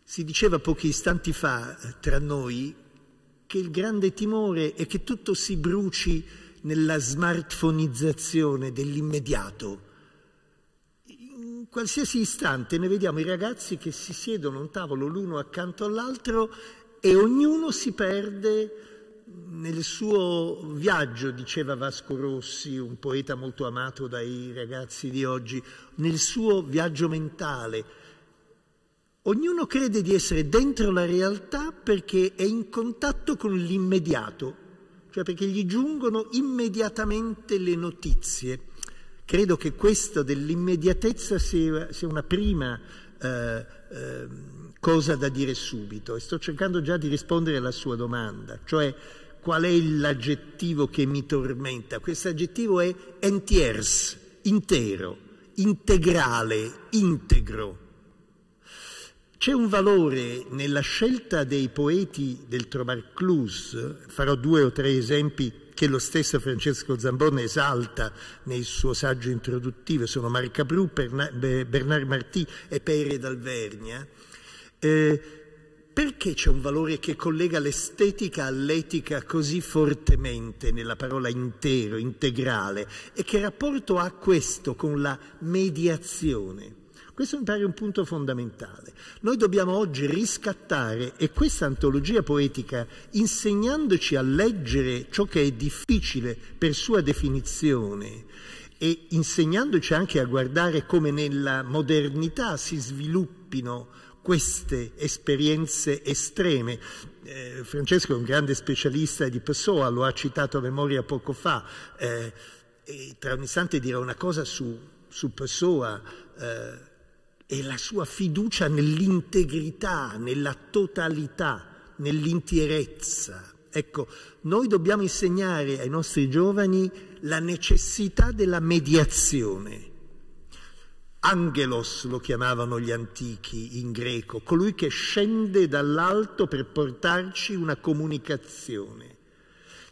Si diceva pochi istanti fa eh, tra noi che il grande timore è che tutto si bruci nella smartphoneizzazione dell'immediato, qualsiasi istante ne vediamo i ragazzi che si siedono a un tavolo l'uno accanto all'altro e ognuno si perde nel suo viaggio, diceva Vasco Rossi, un poeta molto amato dai ragazzi di oggi, nel suo viaggio mentale. Ognuno crede di essere dentro la realtà perché è in contatto con l'immediato, cioè perché gli giungono immediatamente le notizie. Credo che questo dell'immediatezza sia, sia, una prima eh, eh, cosa da dire subito e sto cercando già di rispondere alla sua domanda, cioè qual è l'aggettivo che mi tormenta? Questo aggettivo è entiers, intero, integrale, integro. C'è un valore nella scelta dei poeti del Trovarclus, farò due o tre esempi che lo stesso Francesco Zambon esalta nel suo saggio introduttivo, sono Marcapru, Bernard Martì e Pere d'Alvernia, eh, perché c'è un valore che collega l'estetica all'etica così fortemente nella parola intero, integrale? E che rapporto ha questo con la mediazione? Questo mi pare un punto fondamentale. Noi dobbiamo oggi riscattare, e questa antologia poetica, insegnandoci a leggere ciò che è difficile per sua definizione, e insegnandoci anche a guardare come nella modernità si sviluppino queste esperienze estreme. Eh, Francesco è un grande specialista di Pessoa, lo ha citato a memoria poco fa, eh, e tra un istante dirò una cosa su, su Pessoa. Eh, e la sua fiducia nell'integrità, nella totalità, nell'intierezza. Ecco, noi dobbiamo insegnare ai nostri giovani la necessità della mediazione. Angelos lo chiamavano gli antichi in greco, colui che scende dall'alto per portarci una comunicazione.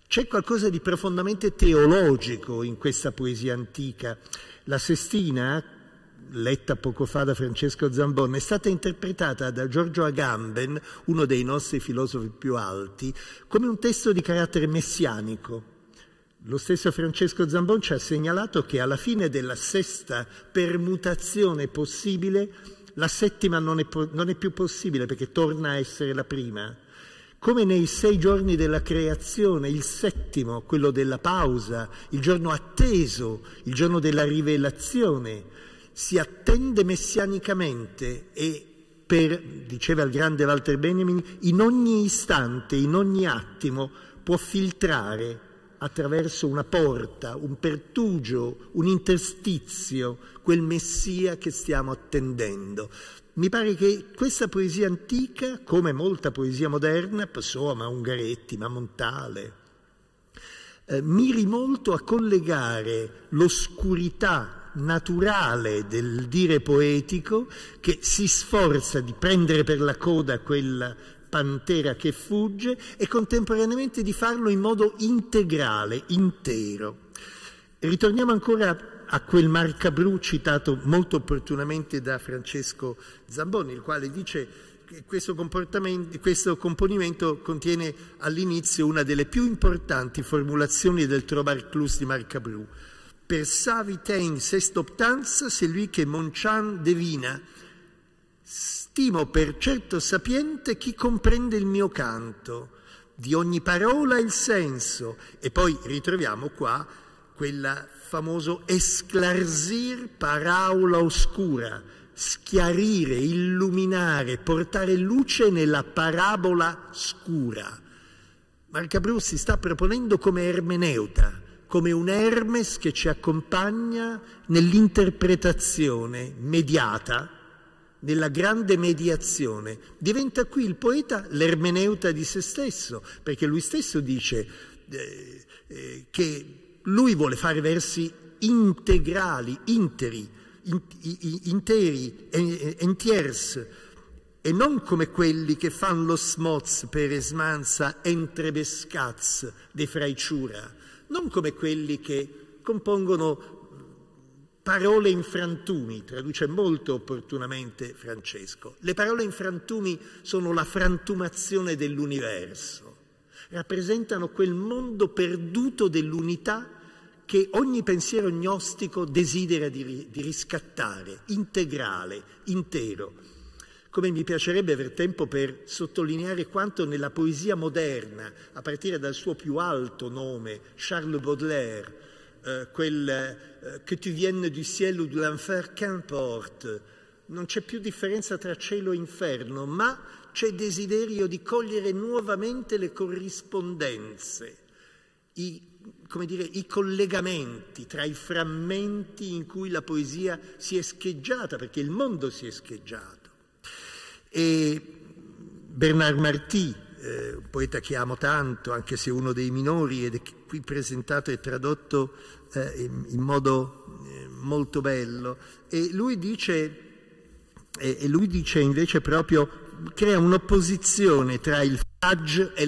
C'è qualcosa di profondamente teologico in questa poesia antica. La Sestina letta poco fa da Francesco Zambon, è stata interpretata da Giorgio Agamben, uno dei nostri filosofi più alti, come un testo di carattere messianico. Lo stesso Francesco Zambon ci ha segnalato che alla fine della sesta permutazione possibile, la settima non è, non è più possibile perché torna a essere la prima come nei sei giorni della creazione, il settimo, quello della pausa, il giorno atteso, il giorno della rivelazione, si attende messianicamente e per, diceva il grande Walter Benjamin, in ogni istante, in ogni attimo può filtrare attraverso una porta, un pertugio, un interstizio, quel Messia che stiamo attendendo. Mi pare che questa poesia antica, come molta poesia moderna, Pessoa, Ungaretti, ma Montale, eh, miri molto a collegare l'oscurità naturale del dire poetico che si sforza di prendere per la coda quella pantera che fugge e contemporaneamente di farlo in modo integrale, intero. Ritorniamo ancora a quel marcabru citato molto opportunamente da Francesco Zamboni, il quale dice questo, questo, componimento contiene all'inizio una delle più importanti formulazioni del Trovar Clus di Marcabru, per Savitain s'estoptanza celui che moncian devina. Stimo per certo sapiente chi comprende il mio canto, di ogni parola il senso. E poi ritroviamo qua quel famoso esclarsir paraula oscura, schiarire, illuminare, portare luce nella parabola scura. Marcabrù si sta proponendo come ermeneuta, come un Hermes che ci accompagna nell'interpretazione mediata, nella grande mediazione. Diventa qui il poeta l'ermeneuta di se stesso, perché lui stesso dice eh, eh, che lui vuole fare versi integrali, interi, in, in, interi, entiers, e non come quelli che fanno lo smoz per esmanza entrebescaz de fraiciura, non come quelli che compongono parole in frantumi, traduce molto opportunamente Francesco. Le parole in frantumi sono la frantumazione dell'universo, rappresentano quel mondo perduto dell'unità che ogni pensiero gnostico desidera di, riscattare, integrale, intero come mi piacerebbe aver tempo per sottolineare quanto nella poesia moderna, a partire dal suo più alto nome, Charles Baudelaire, eh, quel eh, che tu viennes du ciel ou de l'enfer, qu'importe, non c'è più differenza tra cielo e inferno, ma c'è desiderio di cogliere nuovamente le corrispondenze, i, dire, i collegamenti tra i frammenti in cui la poesia si è scheggiata, perché il mondo si è scheggiato. E Bernard Martì, eh, poeta che amo tanto, anche se uno dei minori, ed è qui presentato e tradotto eh, in, in, modo eh, molto bello, e lui dice, e lui dice invece proprio, crea un'opposizione tra il fudge e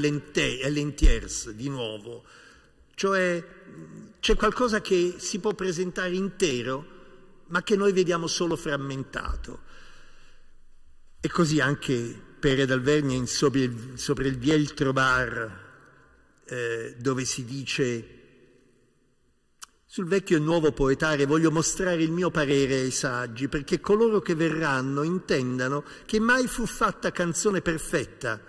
l'entiers, di nuovo, cioè c'è qualcosa che si può presentare intero, ma che noi vediamo solo frammentato. E così anche Pere dal in sopra, sopra il Vieltro Bar, eh, dove si dice sul vecchio e nuovo poetare voglio mostrare il mio parere ai saggi, perché coloro che verranno intendano che mai fu fatta canzone perfetta,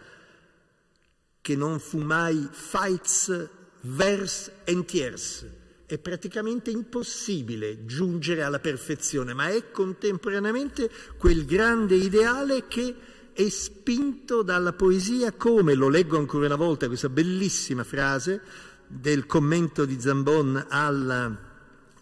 che non fu mai fights, vers entiers è praticamente impossibile giungere alla perfezione, ma è contemporaneamente quel grande ideale che è spinto dalla poesia come, lo leggo ancora una volta, questa bellissima frase del commento di Zambon alla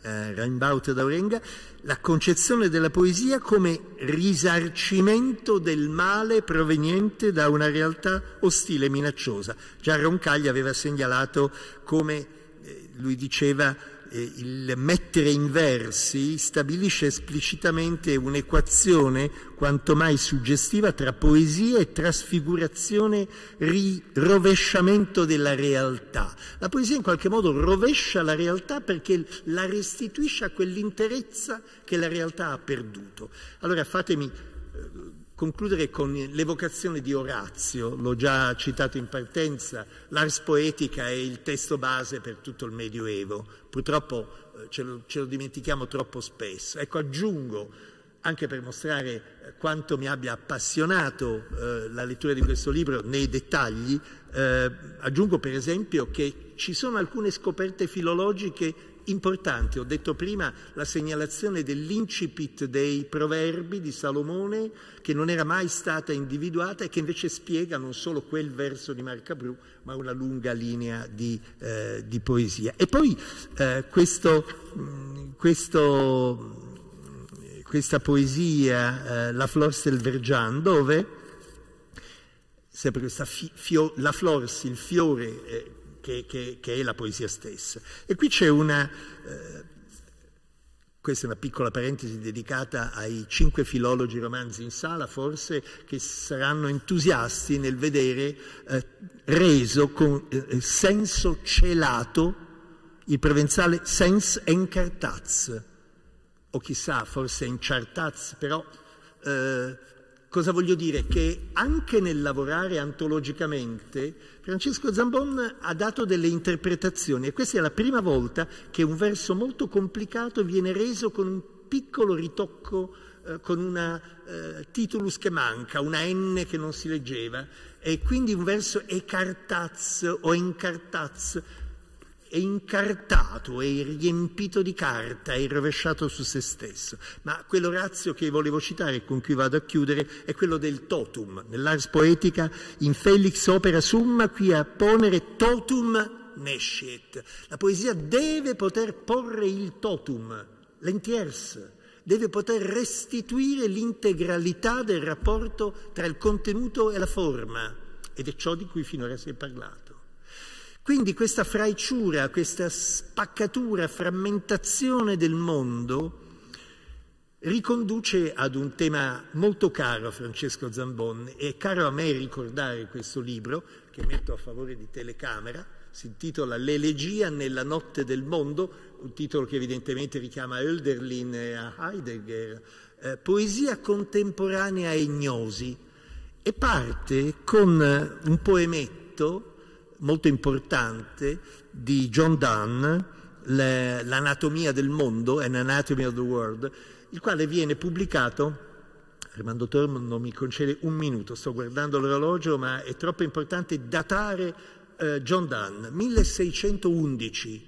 eh, Rimbaud d'Aurenga, la concezione della poesia come risarcimento del male proveniente da una realtà ostile e minacciosa. Già Roncaglia aveva segnalato come eh, lui diceva eh, il mettere in versi stabilisce esplicitamente un'equazione quanto mai suggestiva tra poesia e trasfigurazione, ri- rovesciamento della realtà. La poesia in qualche modo rovescia la realtà perché la restituisce a quell'interezza che la realtà ha perduto. Allora fatemi eh, concludere con l'evocazione di Orazio, l'ho già citato in partenza, l'ars poetica è il testo base per tutto il Medioevo, purtroppo eh, ce lo, ce lo dimentichiamo troppo spesso. Ecco, aggiungo, anche per mostrare eh, quanto mi abbia appassionato eh, la lettura di questo libro nei dettagli, eh, aggiungo per esempio che ci sono alcune scoperte filologiche importante, ho detto prima, la segnalazione dell'incipit dei proverbi di Salomone che non era mai stata individuata e che invece spiega non solo quel verso di Marcabru, ma una lunga linea di, eh, di poesia. E poi eh, questo, mh, mm, questo, mm, questa poesia, eh, La Flors del Vergian, dove sempre questa fi- fio- la flors, il fiore eh, che, che, che è la poesia stessa. E qui c'è una, eh, questa è una piccola parentesi dedicata ai cinque filologi romanzi in sala, forse che saranno entusiasti nel vedere eh, reso con eh, senso celato il provenzale sens encartaz, o chissà, forse encartaz, però... Eh, Cosa voglio dire? Che anche nel lavorare antologicamente Francesco Zambon ha dato delle interpretazioni e questa è la prima volta che un verso molto complicato viene reso con un piccolo ritocco, eh, con una eh, titulus che manca, una N che non si leggeva e quindi un verso cartaz o encartaz è incartato, è riempito di carta, è rovesciato su se stesso. Ma quell'Orazio che volevo citare e con cui vado a chiudere è quello del totum. Nell'ars poetica in Felix opera summa qui a ponere totum nescet. La poesia deve poter porre il totum, l'entiers, deve poter restituire l'integralità del rapporto tra il contenuto e la forma. Ed è ciò di cui finora si è parlato. Quindi questa fraiciura, questa spaccatura, frammentazione del mondo riconduce ad un tema molto caro a Francesco Zambon e caro a me ricordare questo libro che metto a favore di telecamera, si intitola L'elegia nella notte del mondo, un titolo che evidentemente richiama Hölderlin e Heidegger, eh, poesia contemporanea e gnosi, e parte con un poemetto molto importante di John Dunn, L'anatomia del mondo, An Anatomy of the World, il quale viene pubblicato Armando Tormo non mi concede un minuto, sto guardando l'orologio, ma è troppo importante datare eh, John Dunn, 1611.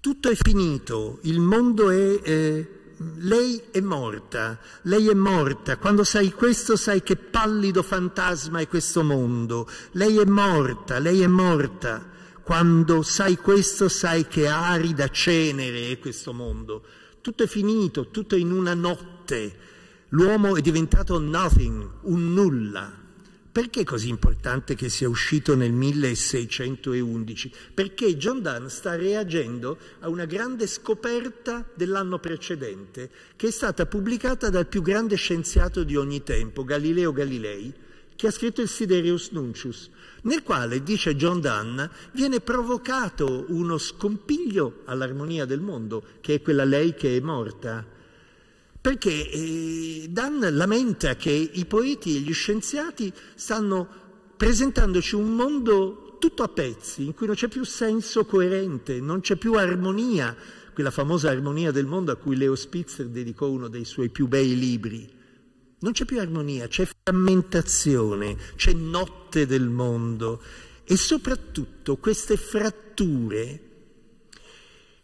Tutto è finito, il mondo è eh, lei è morta, lei è morta. Quando sai questo sai che pallido fantasma è questo mondo. Lei è morta, lei è morta. Quando sai questo sai che arida cenere è questo mondo. Tutto è finito, tutto è in una notte. L'uomo è diventato nothing, un nulla. Perché è così importante che sia uscito nel 1611? Perché John Dunn sta reagendo a una grande scoperta dell'anno precedente, che è stata pubblicata dal più grande scienziato di ogni tempo, Galileo Galilei, che ha scritto il Siderius Nuncius, nel quale, dice John Dunn, viene provocato uno scompiglio all'armonia del mondo, che è quella lei che è morta, perché eh, Dan lamenta che i poeti e gli scienziati stanno presentandoci un mondo tutto a pezzi, in cui non c'è più senso coerente, non c'è più armonia, quella famosa armonia del mondo a cui Leo Spitzer dedicò uno dei suoi più bei libri. Non c'è più armonia, c'è frammentazione, c'è notte del mondo e soprattutto queste fratture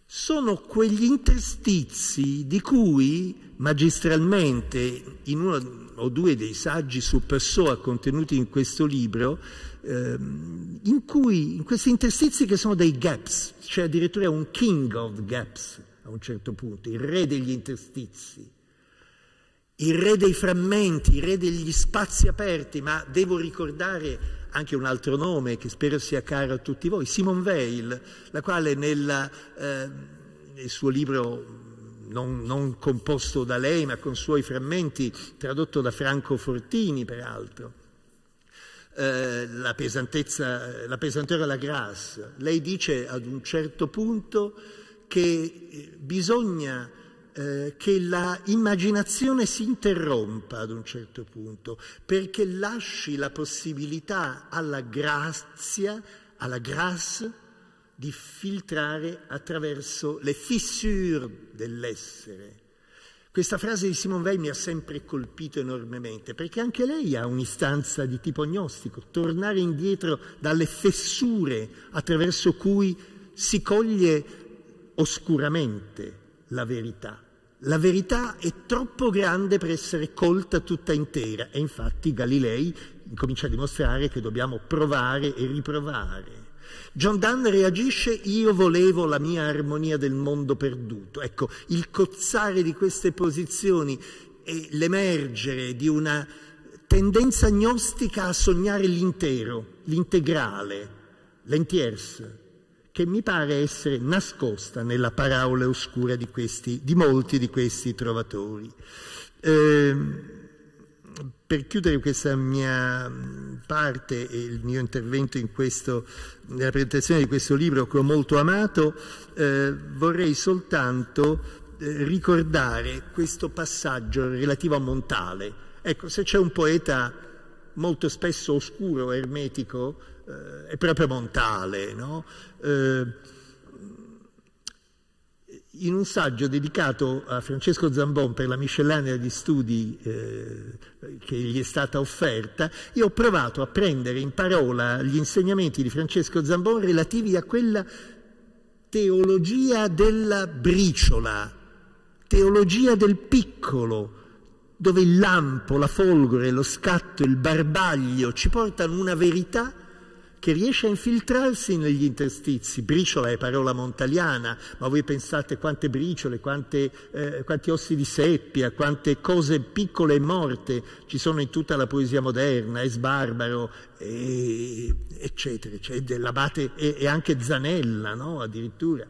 sono quegli interstizi di cui magistralmente in uno o due dei saggi su Pessoa contenuti in questo libro, ehm, in cui in questi interstizi che sono dei gaps, c'è cioè addirittura un king of gaps a un certo punto, il re degli interstizi, il re dei frammenti, il re degli spazi aperti, ma devo ricordare anche un altro nome che spero sia caro a tutti voi, Simone Weil, la quale nella, eh, nel suo libro non, non composto da lei ma con suoi frammenti, tradotto da Franco Fortini peraltro. Eh, la pesantezza, la pesanteur la grasse. Lei dice ad un certo punto che eh, bisogna eh, che la immaginazione si interrompa ad un certo punto, perché lasci la possibilità alla grazia, alla grasse, di filtrare attraverso le fissure dell'essere. Questa frase di Simone Weil mi ha sempre colpito enormemente, perché anche lei ha un'istanza di tipo gnostico, tornare indietro dalle fessure attraverso cui si coglie oscuramente la verità. La verità è troppo grande per essere colta tutta intera e infatti Galilei comincia a dimostrare che dobbiamo provare e riprovare John Donne reagisce io volevo la mia armonia del mondo perduto. Ecco, il cozzare di queste posizioni e l'emergere di una tendenza agnostica a sognare l'intero, l'integrale, l'entiers, che mi pare essere nascosta nella parola oscura di, questi, di molti di questi trovatori. Eh, per chiudere questa mia mm, parte e il mio intervento in questo, nella presentazione di questo libro che ho molto amato, eh, vorrei soltanto eh, ricordare questo passaggio relativo a Montale. Ecco, se c'è un poeta molto spesso oscuro, ermetico, eh, è proprio Montale, no? Eh, in un saggio dedicato a Francesco Zambon per la miscellanea di studi eh, che gli è stata offerta, io ho provato a prendere in parola gli insegnamenti di Francesco Zambon relativi a quella teologia della briciola, teologia del piccolo, dove il lampo, la folgore, lo scatto, il barbaglio ci portano una verità che riesce a infiltrarsi negli interstizi. Briciola è parola montaliana, ma voi pensate quante briciole, quante, eh, quanti ossi di seppia, quante cose piccole e morte ci sono in tutta la poesia moderna, Esbarbaro, e, eccetera, eccetera, l'abate e, e, anche Zanella, no? addirittura.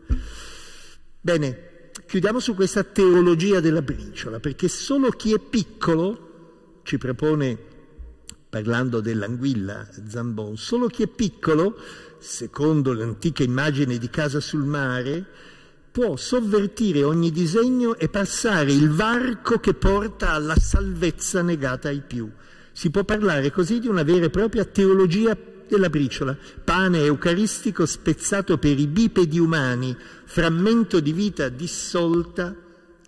Bene, chiudiamo su questa teologia della briciola, perché solo chi è piccolo, ci propone parlando dell'anguilla Zambon, solo chi è piccolo, secondo l'antica immagine di casa sul mare, può sovvertire ogni disegno e passare il varco che porta alla salvezza negata ai più. Si può parlare così di una vera e propria teologia della briciola, pane eucaristico spezzato per i bipedi umani, frammento di vita dissolta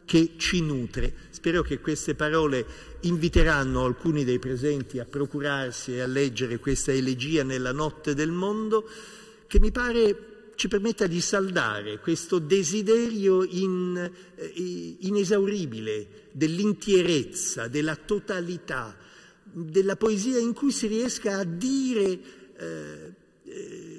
che ci nutre spero che queste parole inviteranno alcuni dei presenti a procurarsi e a leggere questa elegia nella notte del mondo, che mi pare ci permetta di saldare questo desiderio in, eh, inesauribile dell'intierezza, della totalità, della poesia in cui si riesca a dire eh, eh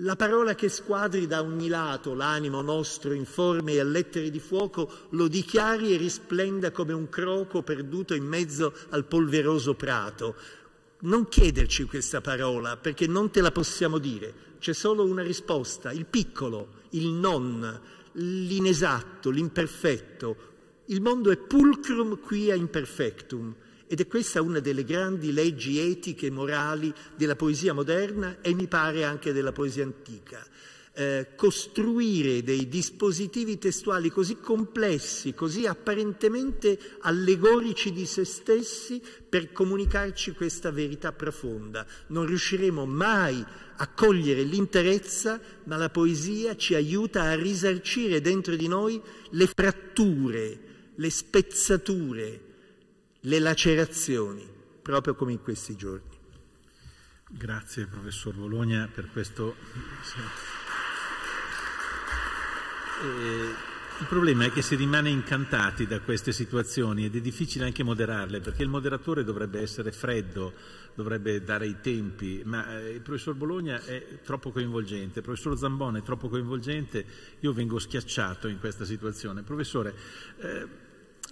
la parola che squadri da ogni lato l'animo nostro in forme e a lettere di fuoco lo dichiari e risplenda come un croco perduto in mezzo al polveroso prato. Non chiederci questa parola perché non te la possiamo dire, c'è solo una risposta, il piccolo, il non, l'inesatto, l'imperfetto. Il mondo è pulcrum quia imperfectum. Ed è questa una delle grandi leggi etiche e morali della poesia moderna e mi pare anche della poesia antica. Eh, costruire dei dispositivi testuali così complessi, così apparentemente allegorici di se stessi per comunicarci questa verità profonda. Non riusciremo mai a cogliere l'interezza, ma la poesia ci aiuta a risarcire dentro di noi le fratture, le spezzature, le lacerazioni, proprio come in questi giorni. Grazie professor Bologna per questo. Eh... Il problema è che si rimane incantati da queste situazioni ed è difficile anche moderarle perché il moderatore dovrebbe essere freddo, dovrebbe dare i tempi, ma eh, il professor Bologna è troppo coinvolgente, il professor Zambone è troppo coinvolgente, io vengo schiacciato in questa situazione. Professore, eh,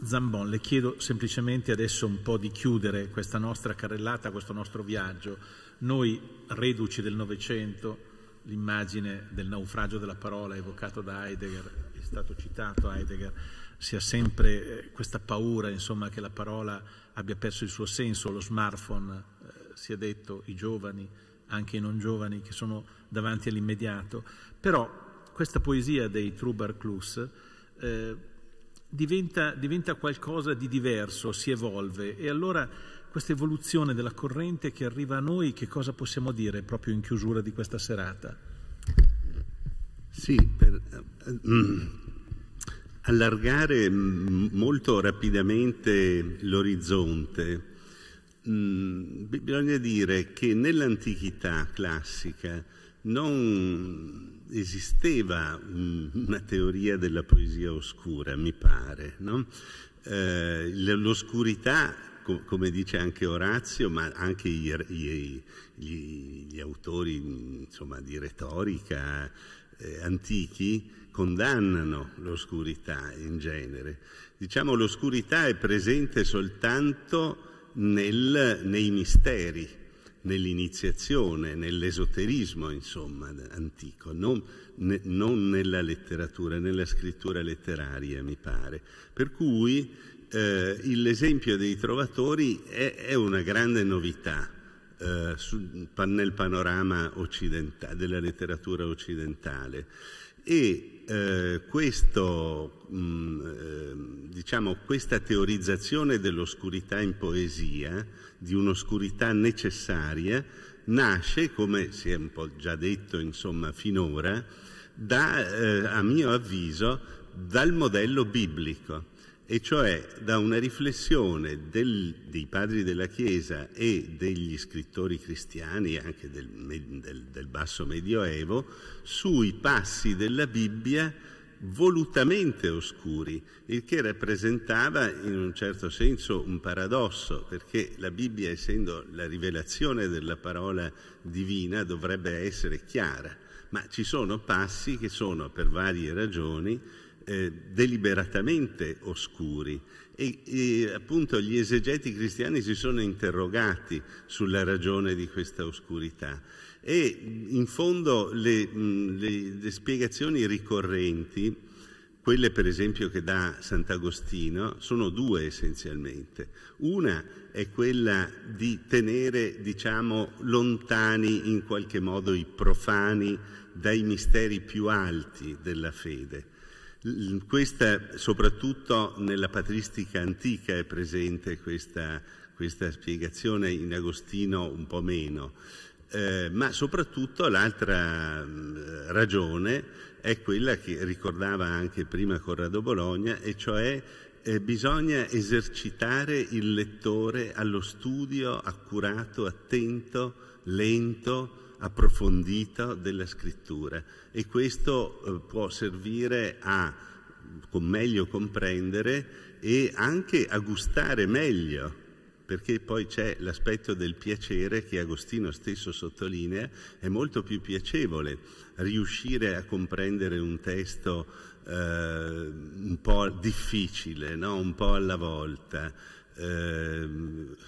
Zambon, le chiedo semplicemente adesso un po' di chiudere questa nostra carrellata, questo nostro viaggio. Noi, reduci del Novecento, l'immagine del naufragio della parola evocato da Heidegger, è stato citato Heidegger, si ha sempre eh, questa paura insomma, che la parola abbia perso il suo senso, lo smartphone, eh, si è detto, i giovani, anche i non giovani che sono davanti all'immediato, però questa poesia dei Trubarclus eh, diventa, diventa qualcosa di diverso, si evolve e allora questa evoluzione della corrente che arriva a noi, che cosa possiamo dire proprio in chiusura di questa serata? Sì, per eh, allargare molto rapidamente l'orizzonte, mm, bisogna dire che nell'antichità classica non esisteva una teoria della poesia oscura, mi pare. No? Eh, l'oscurità, com- come dice anche Orazio, ma anche gli, gli, gli, gli autori insomma, di retorica eh, antichi, condannano l'oscurità in genere. Diciamo l'oscurità è presente soltanto nel, nei misteri nell'iniziazione, nell'esoterismo, insomma, antico, non, ne, non, nella letteratura, nella scrittura letteraria, mi pare. Per cui eh, l'esempio dei trovatori è, è una grande novità eh, su, nel panorama della letteratura occidentale. E eh, questo, mh, mm, eh, diciamo, questa teorizzazione dell'oscurità in poesia di un'oscurità necessaria, nasce, come si è un po' già detto insomma finora, da, eh, a mio avviso dal modello biblico, e cioè da una riflessione del, dei padri della Chiesa e degli scrittori cristiani, anche del, del, del basso medioevo, sui passi della Bibbia volutamente oscuri, il che rappresentava in un certo senso un paradosso, perché la Bibbia, essendo la rivelazione della parola divina, dovrebbe essere chiara, ma ci sono passi che sono, per varie ragioni, eh, deliberatamente oscuri e, e, appunto gli esegeti cristiani si sono interrogati sulla ragione di questa oscurità e in fondo le, mh, le, le spiegazioni ricorrenti, quelle per esempio che dà Sant'Agostino, sono due essenzialmente. Una è quella di tenere, diciamo, lontani in qualche modo i profani dai misteri più alti della fede questa, soprattutto nella patristica antica è presente questa, questa spiegazione, in Agostino un po' meno, eh, ma soprattutto l'altra ragione è quella che ricordava anche prima Corrado Bologna, e cioè eh, bisogna esercitare il lettore allo studio accurato, attento, lento, approfondito della scrittura e questo eh, può servire a meglio comprendere e anche a gustare meglio perché poi c'è l'aspetto del piacere che Agostino stesso sottolinea, è molto più piacevole riuscire a comprendere un testo eh, un po' difficile, no? un po' alla volta, eh,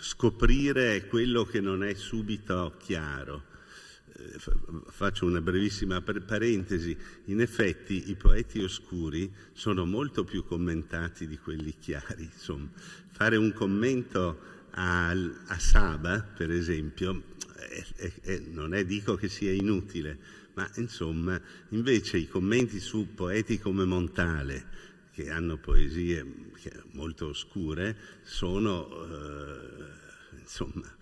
scoprire quello che non è subito chiaro faccio una brevissima parentesi, in effetti i poeti oscuri sono molto più commentati di quelli chiari. Insomma, fare un commento a, a Saba, per esempio, è, è, è, non è dico che sia inutile, ma insomma, invece i commenti su poeti come Montale, che hanno poesie molto oscure, sono eh, insomma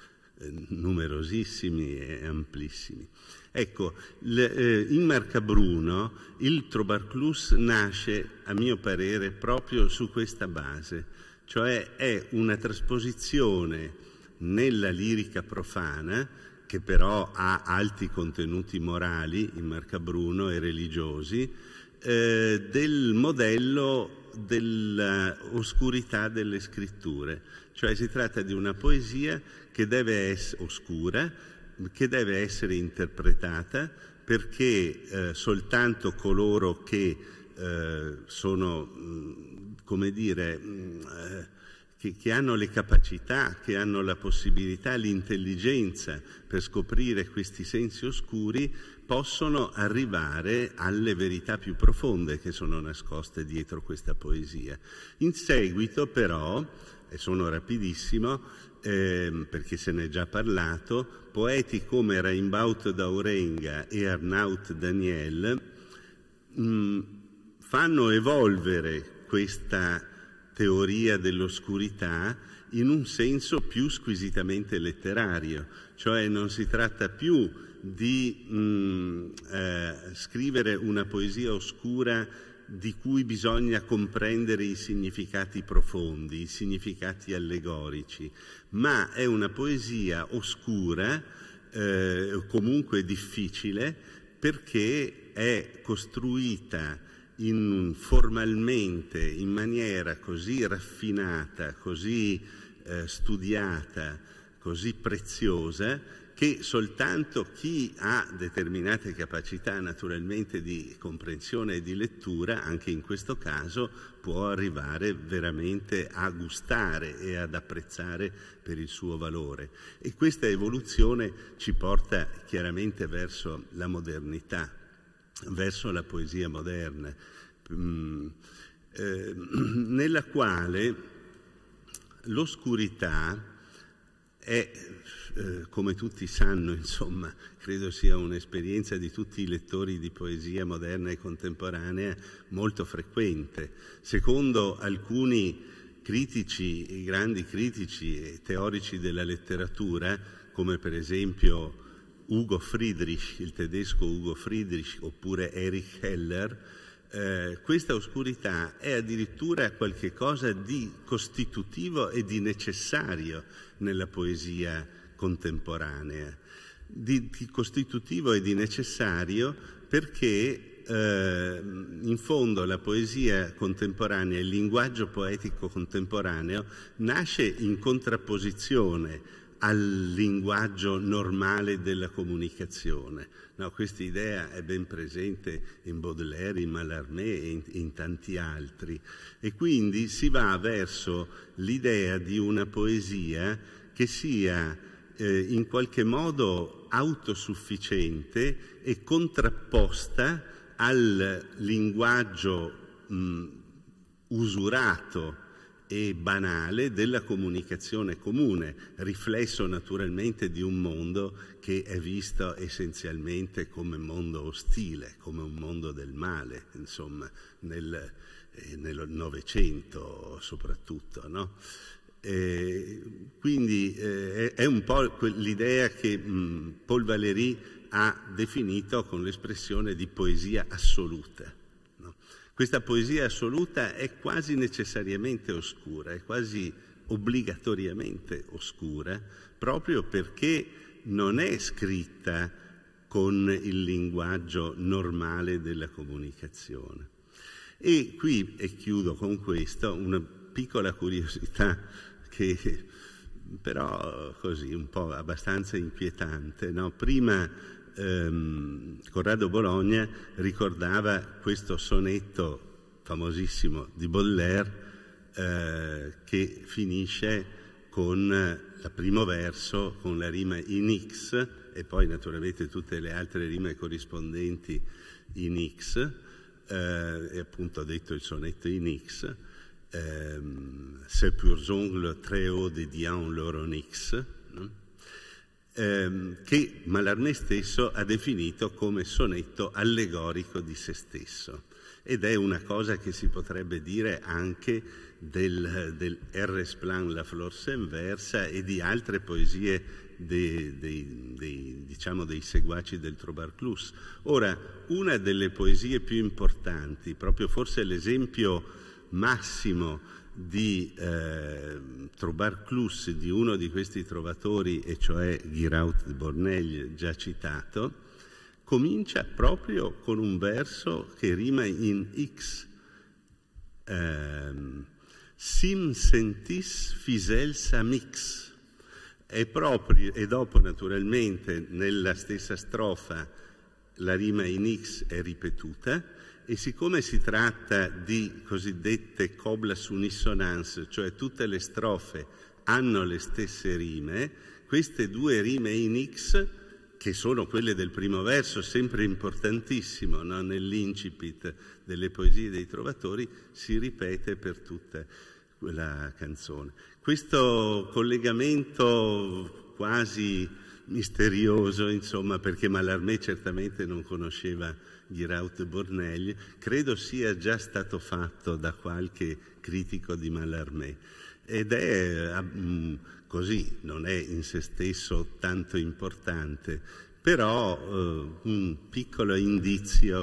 numerosissimi e amplissimi. Ecco, eh, in Marcabruno il Trobarclus nasce, a mio parere, proprio su questa base, cioè è una trasposizione nella lirica profana, che però ha alti contenuti morali in Marcabruno e religiosi, eh, del modello dell'oscurità delle scritture, cioè si tratta di una poesia che deve essere oscura, che deve essere interpretata perché eh, soltanto coloro che eh, sono, come dire, mh, eh, che, che, hanno le capacità, che hanno la possibilità, l'intelligenza per scoprire questi sensi oscuri, possono arrivare alle verità più profonde che sono nascoste dietro questa poesia. In seguito però, e sono rapidissimo, eh, perché se ne è già parlato, poeti come Raimbaut d'Aurenga e Arnaut Daniel mh, mm, fanno evolvere questa teoria dell'oscurità in un senso più squisitamente letterario, cioè non si tratta più di mh, mm, eh, scrivere una poesia oscura di cui bisogna comprendere i significati profondi, i significati allegorici, ma è una poesia oscura, eh, comunque difficile, perché è costruita in, formalmente in maniera così raffinata, così eh, studiata, così preziosa, che soltanto chi ha determinate capacità naturalmente di comprensione e di lettura, anche in questo caso, può arrivare veramente a gustare e ad apprezzare per il suo valore. E questa evoluzione ci porta chiaramente verso la modernità, verso la poesia moderna, mm, eh, nella quale l'oscurità è eh, come tutti sanno, insomma, credo sia un'esperienza di tutti i lettori di poesia moderna e contemporanea molto frequente. Secondo alcuni critici, grandi critici e teorici della letteratura, come per esempio Ugo Friedrich, il tedesco Ugo Friedrich, oppure Erich Heller, eh, questa oscurità è addirittura qualcosa di costitutivo e di necessario nella poesia contemporanea, di, di costitutivo e di necessario perché eh, in fondo la poesia contemporanea, il linguaggio poetico contemporaneo nasce in contrapposizione al linguaggio normale della comunicazione. No, questa idea è ben presente in Baudelaire, in Mallarmé e in, in tanti altri. E quindi si va verso l'idea di una poesia che sia eh, in qualche modo autosufficiente e contrapposta al linguaggio mh, usurato e banale della comunicazione comune, riflesso naturalmente di un mondo che è visto essenzialmente come mondo ostile, come un mondo del male, insomma, nel, eh, nel Novecento soprattutto. No? Eh, quindi eh, è un po' l'idea che mh, Paul Valéry ha definito con l'espressione di poesia assoluta. No? Questa poesia assoluta è quasi necessariamente oscura, è quasi obbligatoriamente oscura, proprio perché non è scritta con il linguaggio normale della comunicazione. E qui, e chiudo con questo, una piccola curiosità che però così un po' abbastanza inquietante. No? Prima ehm, Corrado Bologna ricordava questo sonetto famosissimo di Boller eh, che finisce con il primo verso, con la rima in X e poi naturalmente tutte le altre rime corrispondenti in X, eh, e appunto ha detto il sonetto in X euh, ces purs ongles très hauts dédiés a un loro onyx, no? Ehm, che Malarmé stesso ha definito come sonetto allegorico di se stesso. Ed è una cosa che si potrebbe dire anche del, del R. Splan La Flor Senversa e di altre poesie dei, dei, dei, diciamo, dei, seguaci del Trobarclus. Ora, una delle poesie più importanti, proprio forse l'esempio massimo di eh, Trobarclus di uno di questi trovatori, e cioè Giraud de Borneglie, già citato, comincia proprio con un verso che rima in X. Eh, Sim sentis fiselsa mix. E, proprio, e dopo, naturalmente, nella stessa strofa la rima in X è ripetuta e siccome si tratta di cosiddette coblas unisonans, cioè tutte le strofe hanno le stesse rime, queste due rime in X, che sono quelle del primo verso, sempre importantissimo no? nell'incipit delle poesie dei trovatori, si ripete per tutta quella canzone. Questo collegamento quasi misterioso, insomma, perché Mallarmé certamente non conosceva Giraud Bornelli, credo sia già stato fatto da qualche critico di Mallarmé ed è ah, mm, così, non è in se stesso tanto importante, però uh, un piccolo indizio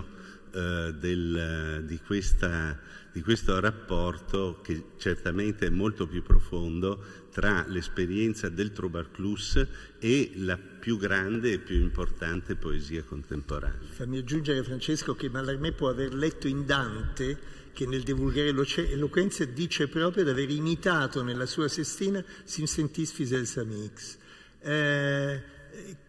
uh, del, di, questa, di questo rapporto che certamente è molto più profondo tra l'esperienza del Trobarclus e la più grande e più importante poesia contemporanea. Fammi aggiungere, Francesco, che Mallarmé può aver letto in Dante che nel De Vulgare Eloquenza dice proprio di aver imitato nella sua sestina Sim sentis fidels amix. Eh,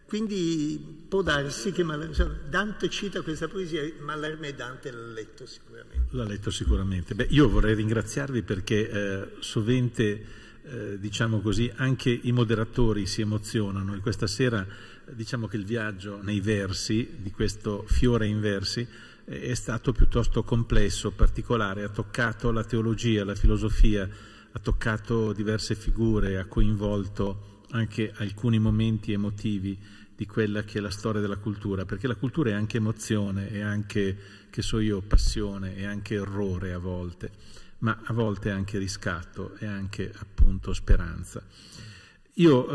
quindi può darsi che cioè, Dante cita questa poesia, Mallarmé Dante l'ha letto sicuramente. L'ha letto sicuramente. Beh, io vorrei ringraziarvi perché eh, sovente eh, diciamo così, anche i moderatori si emozionano e questa sera eh, diciamo che il viaggio nei versi di questo fiore in versi eh, è stato piuttosto complesso, particolare, ha toccato la teologia, la filosofia, ha toccato diverse figure, ha coinvolto anche alcuni momenti emotivi di quella che è la storia della cultura, perché la cultura è anche emozione, è anche, che so io, passione, è anche errore a volte ma a volte anche riscatto e anche appunto speranza. Io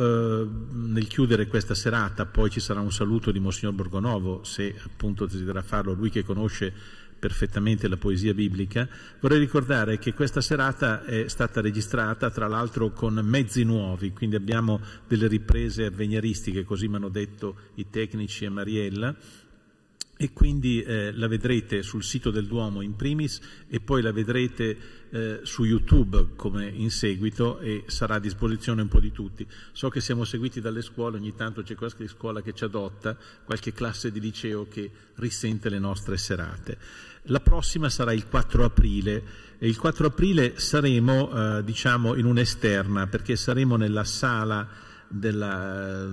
eh, nel chiudere questa serata, poi ci sarà un saluto di Monsignor Borgonovo, se appunto desidera farlo, lui che conosce perfettamente la poesia biblica, vorrei ricordare che questa serata è stata registrata tra l'altro con mezzi nuovi, quindi abbiamo delle riprese avveniristiche, così mi hanno detto i tecnici e Mariella, e quindi eh, la vedrete sul sito del Duomo in primis e poi la vedrete eh, su YouTube come in seguito e sarà a disposizione un po' di tutti. So che siamo seguiti dalle scuole, ogni tanto c'è qualche scuola che ci adotta, qualche classe di liceo che risente le nostre serate. La prossima sarà il 4 aprile e il 4 aprile saremo eh, diciamo in un'esterna perché saremo nella sala della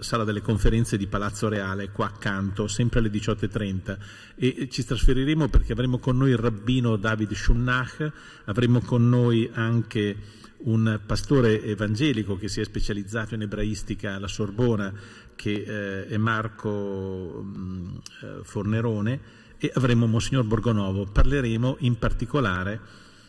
sala delle conferenze di Palazzo Reale, qua accanto, sempre alle 18.30 e ci trasferiremo perché avremo con noi il rabbino David Schunnach, avremo con noi anche un pastore evangelico che si è specializzato in ebraistica alla Sorbona, che eh, è Marco mh, mm, eh, Fornerone, e avremo Monsignor Borgonovo. Parleremo in particolare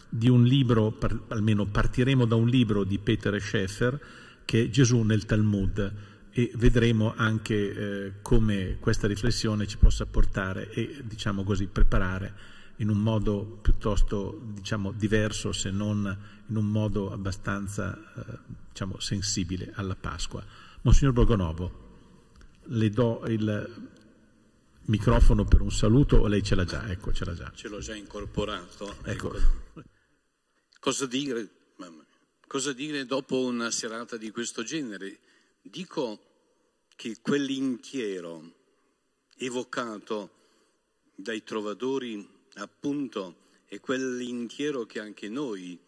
di un libro, par almeno partiremo da un libro di Peter Scheffer, che Gesù nel Talmud e vedremo anche eh, come questa riflessione ci possa portare e diciamo così preparare in un modo piuttosto diciamo, diverso se non in un modo abbastanza eh, diciamo, sensibile alla Pasqua. Monsignor Borgonovo, le do il microfono per un saluto o lei ce l'ha già? Ecco, ce l'ha già. Ce l'ho già incorporato. Ecco. ecco. Cosa dire? Cosa dire dopo una serata di questo genere? Dico che quell'inchiero evocato dai trovatori, appunto, è quell'inchiero che anche noi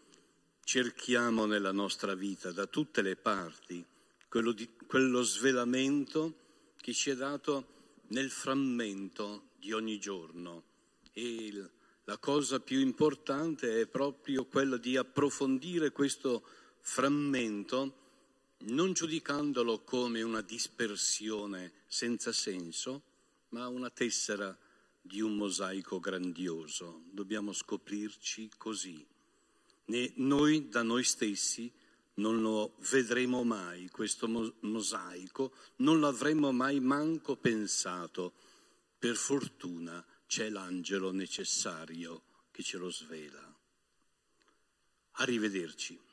cerchiamo nella nostra vita, da tutte le parti, quello, di, quello svelamento che ci è dato nel frammento di ogni giorno e il, la cosa più importante è proprio quella di approfondire questo frammento non giudicandolo come una dispersione senza senso, ma una tessera di un mosaico grandioso. Dobbiamo scoprirci così. Né noi da noi stessi non lo vedremo mai, questo mosaico, non l'avremmo mai manco pensato. Per fortuna c'è l'angelo necessario che ce lo svela. Arrivederci.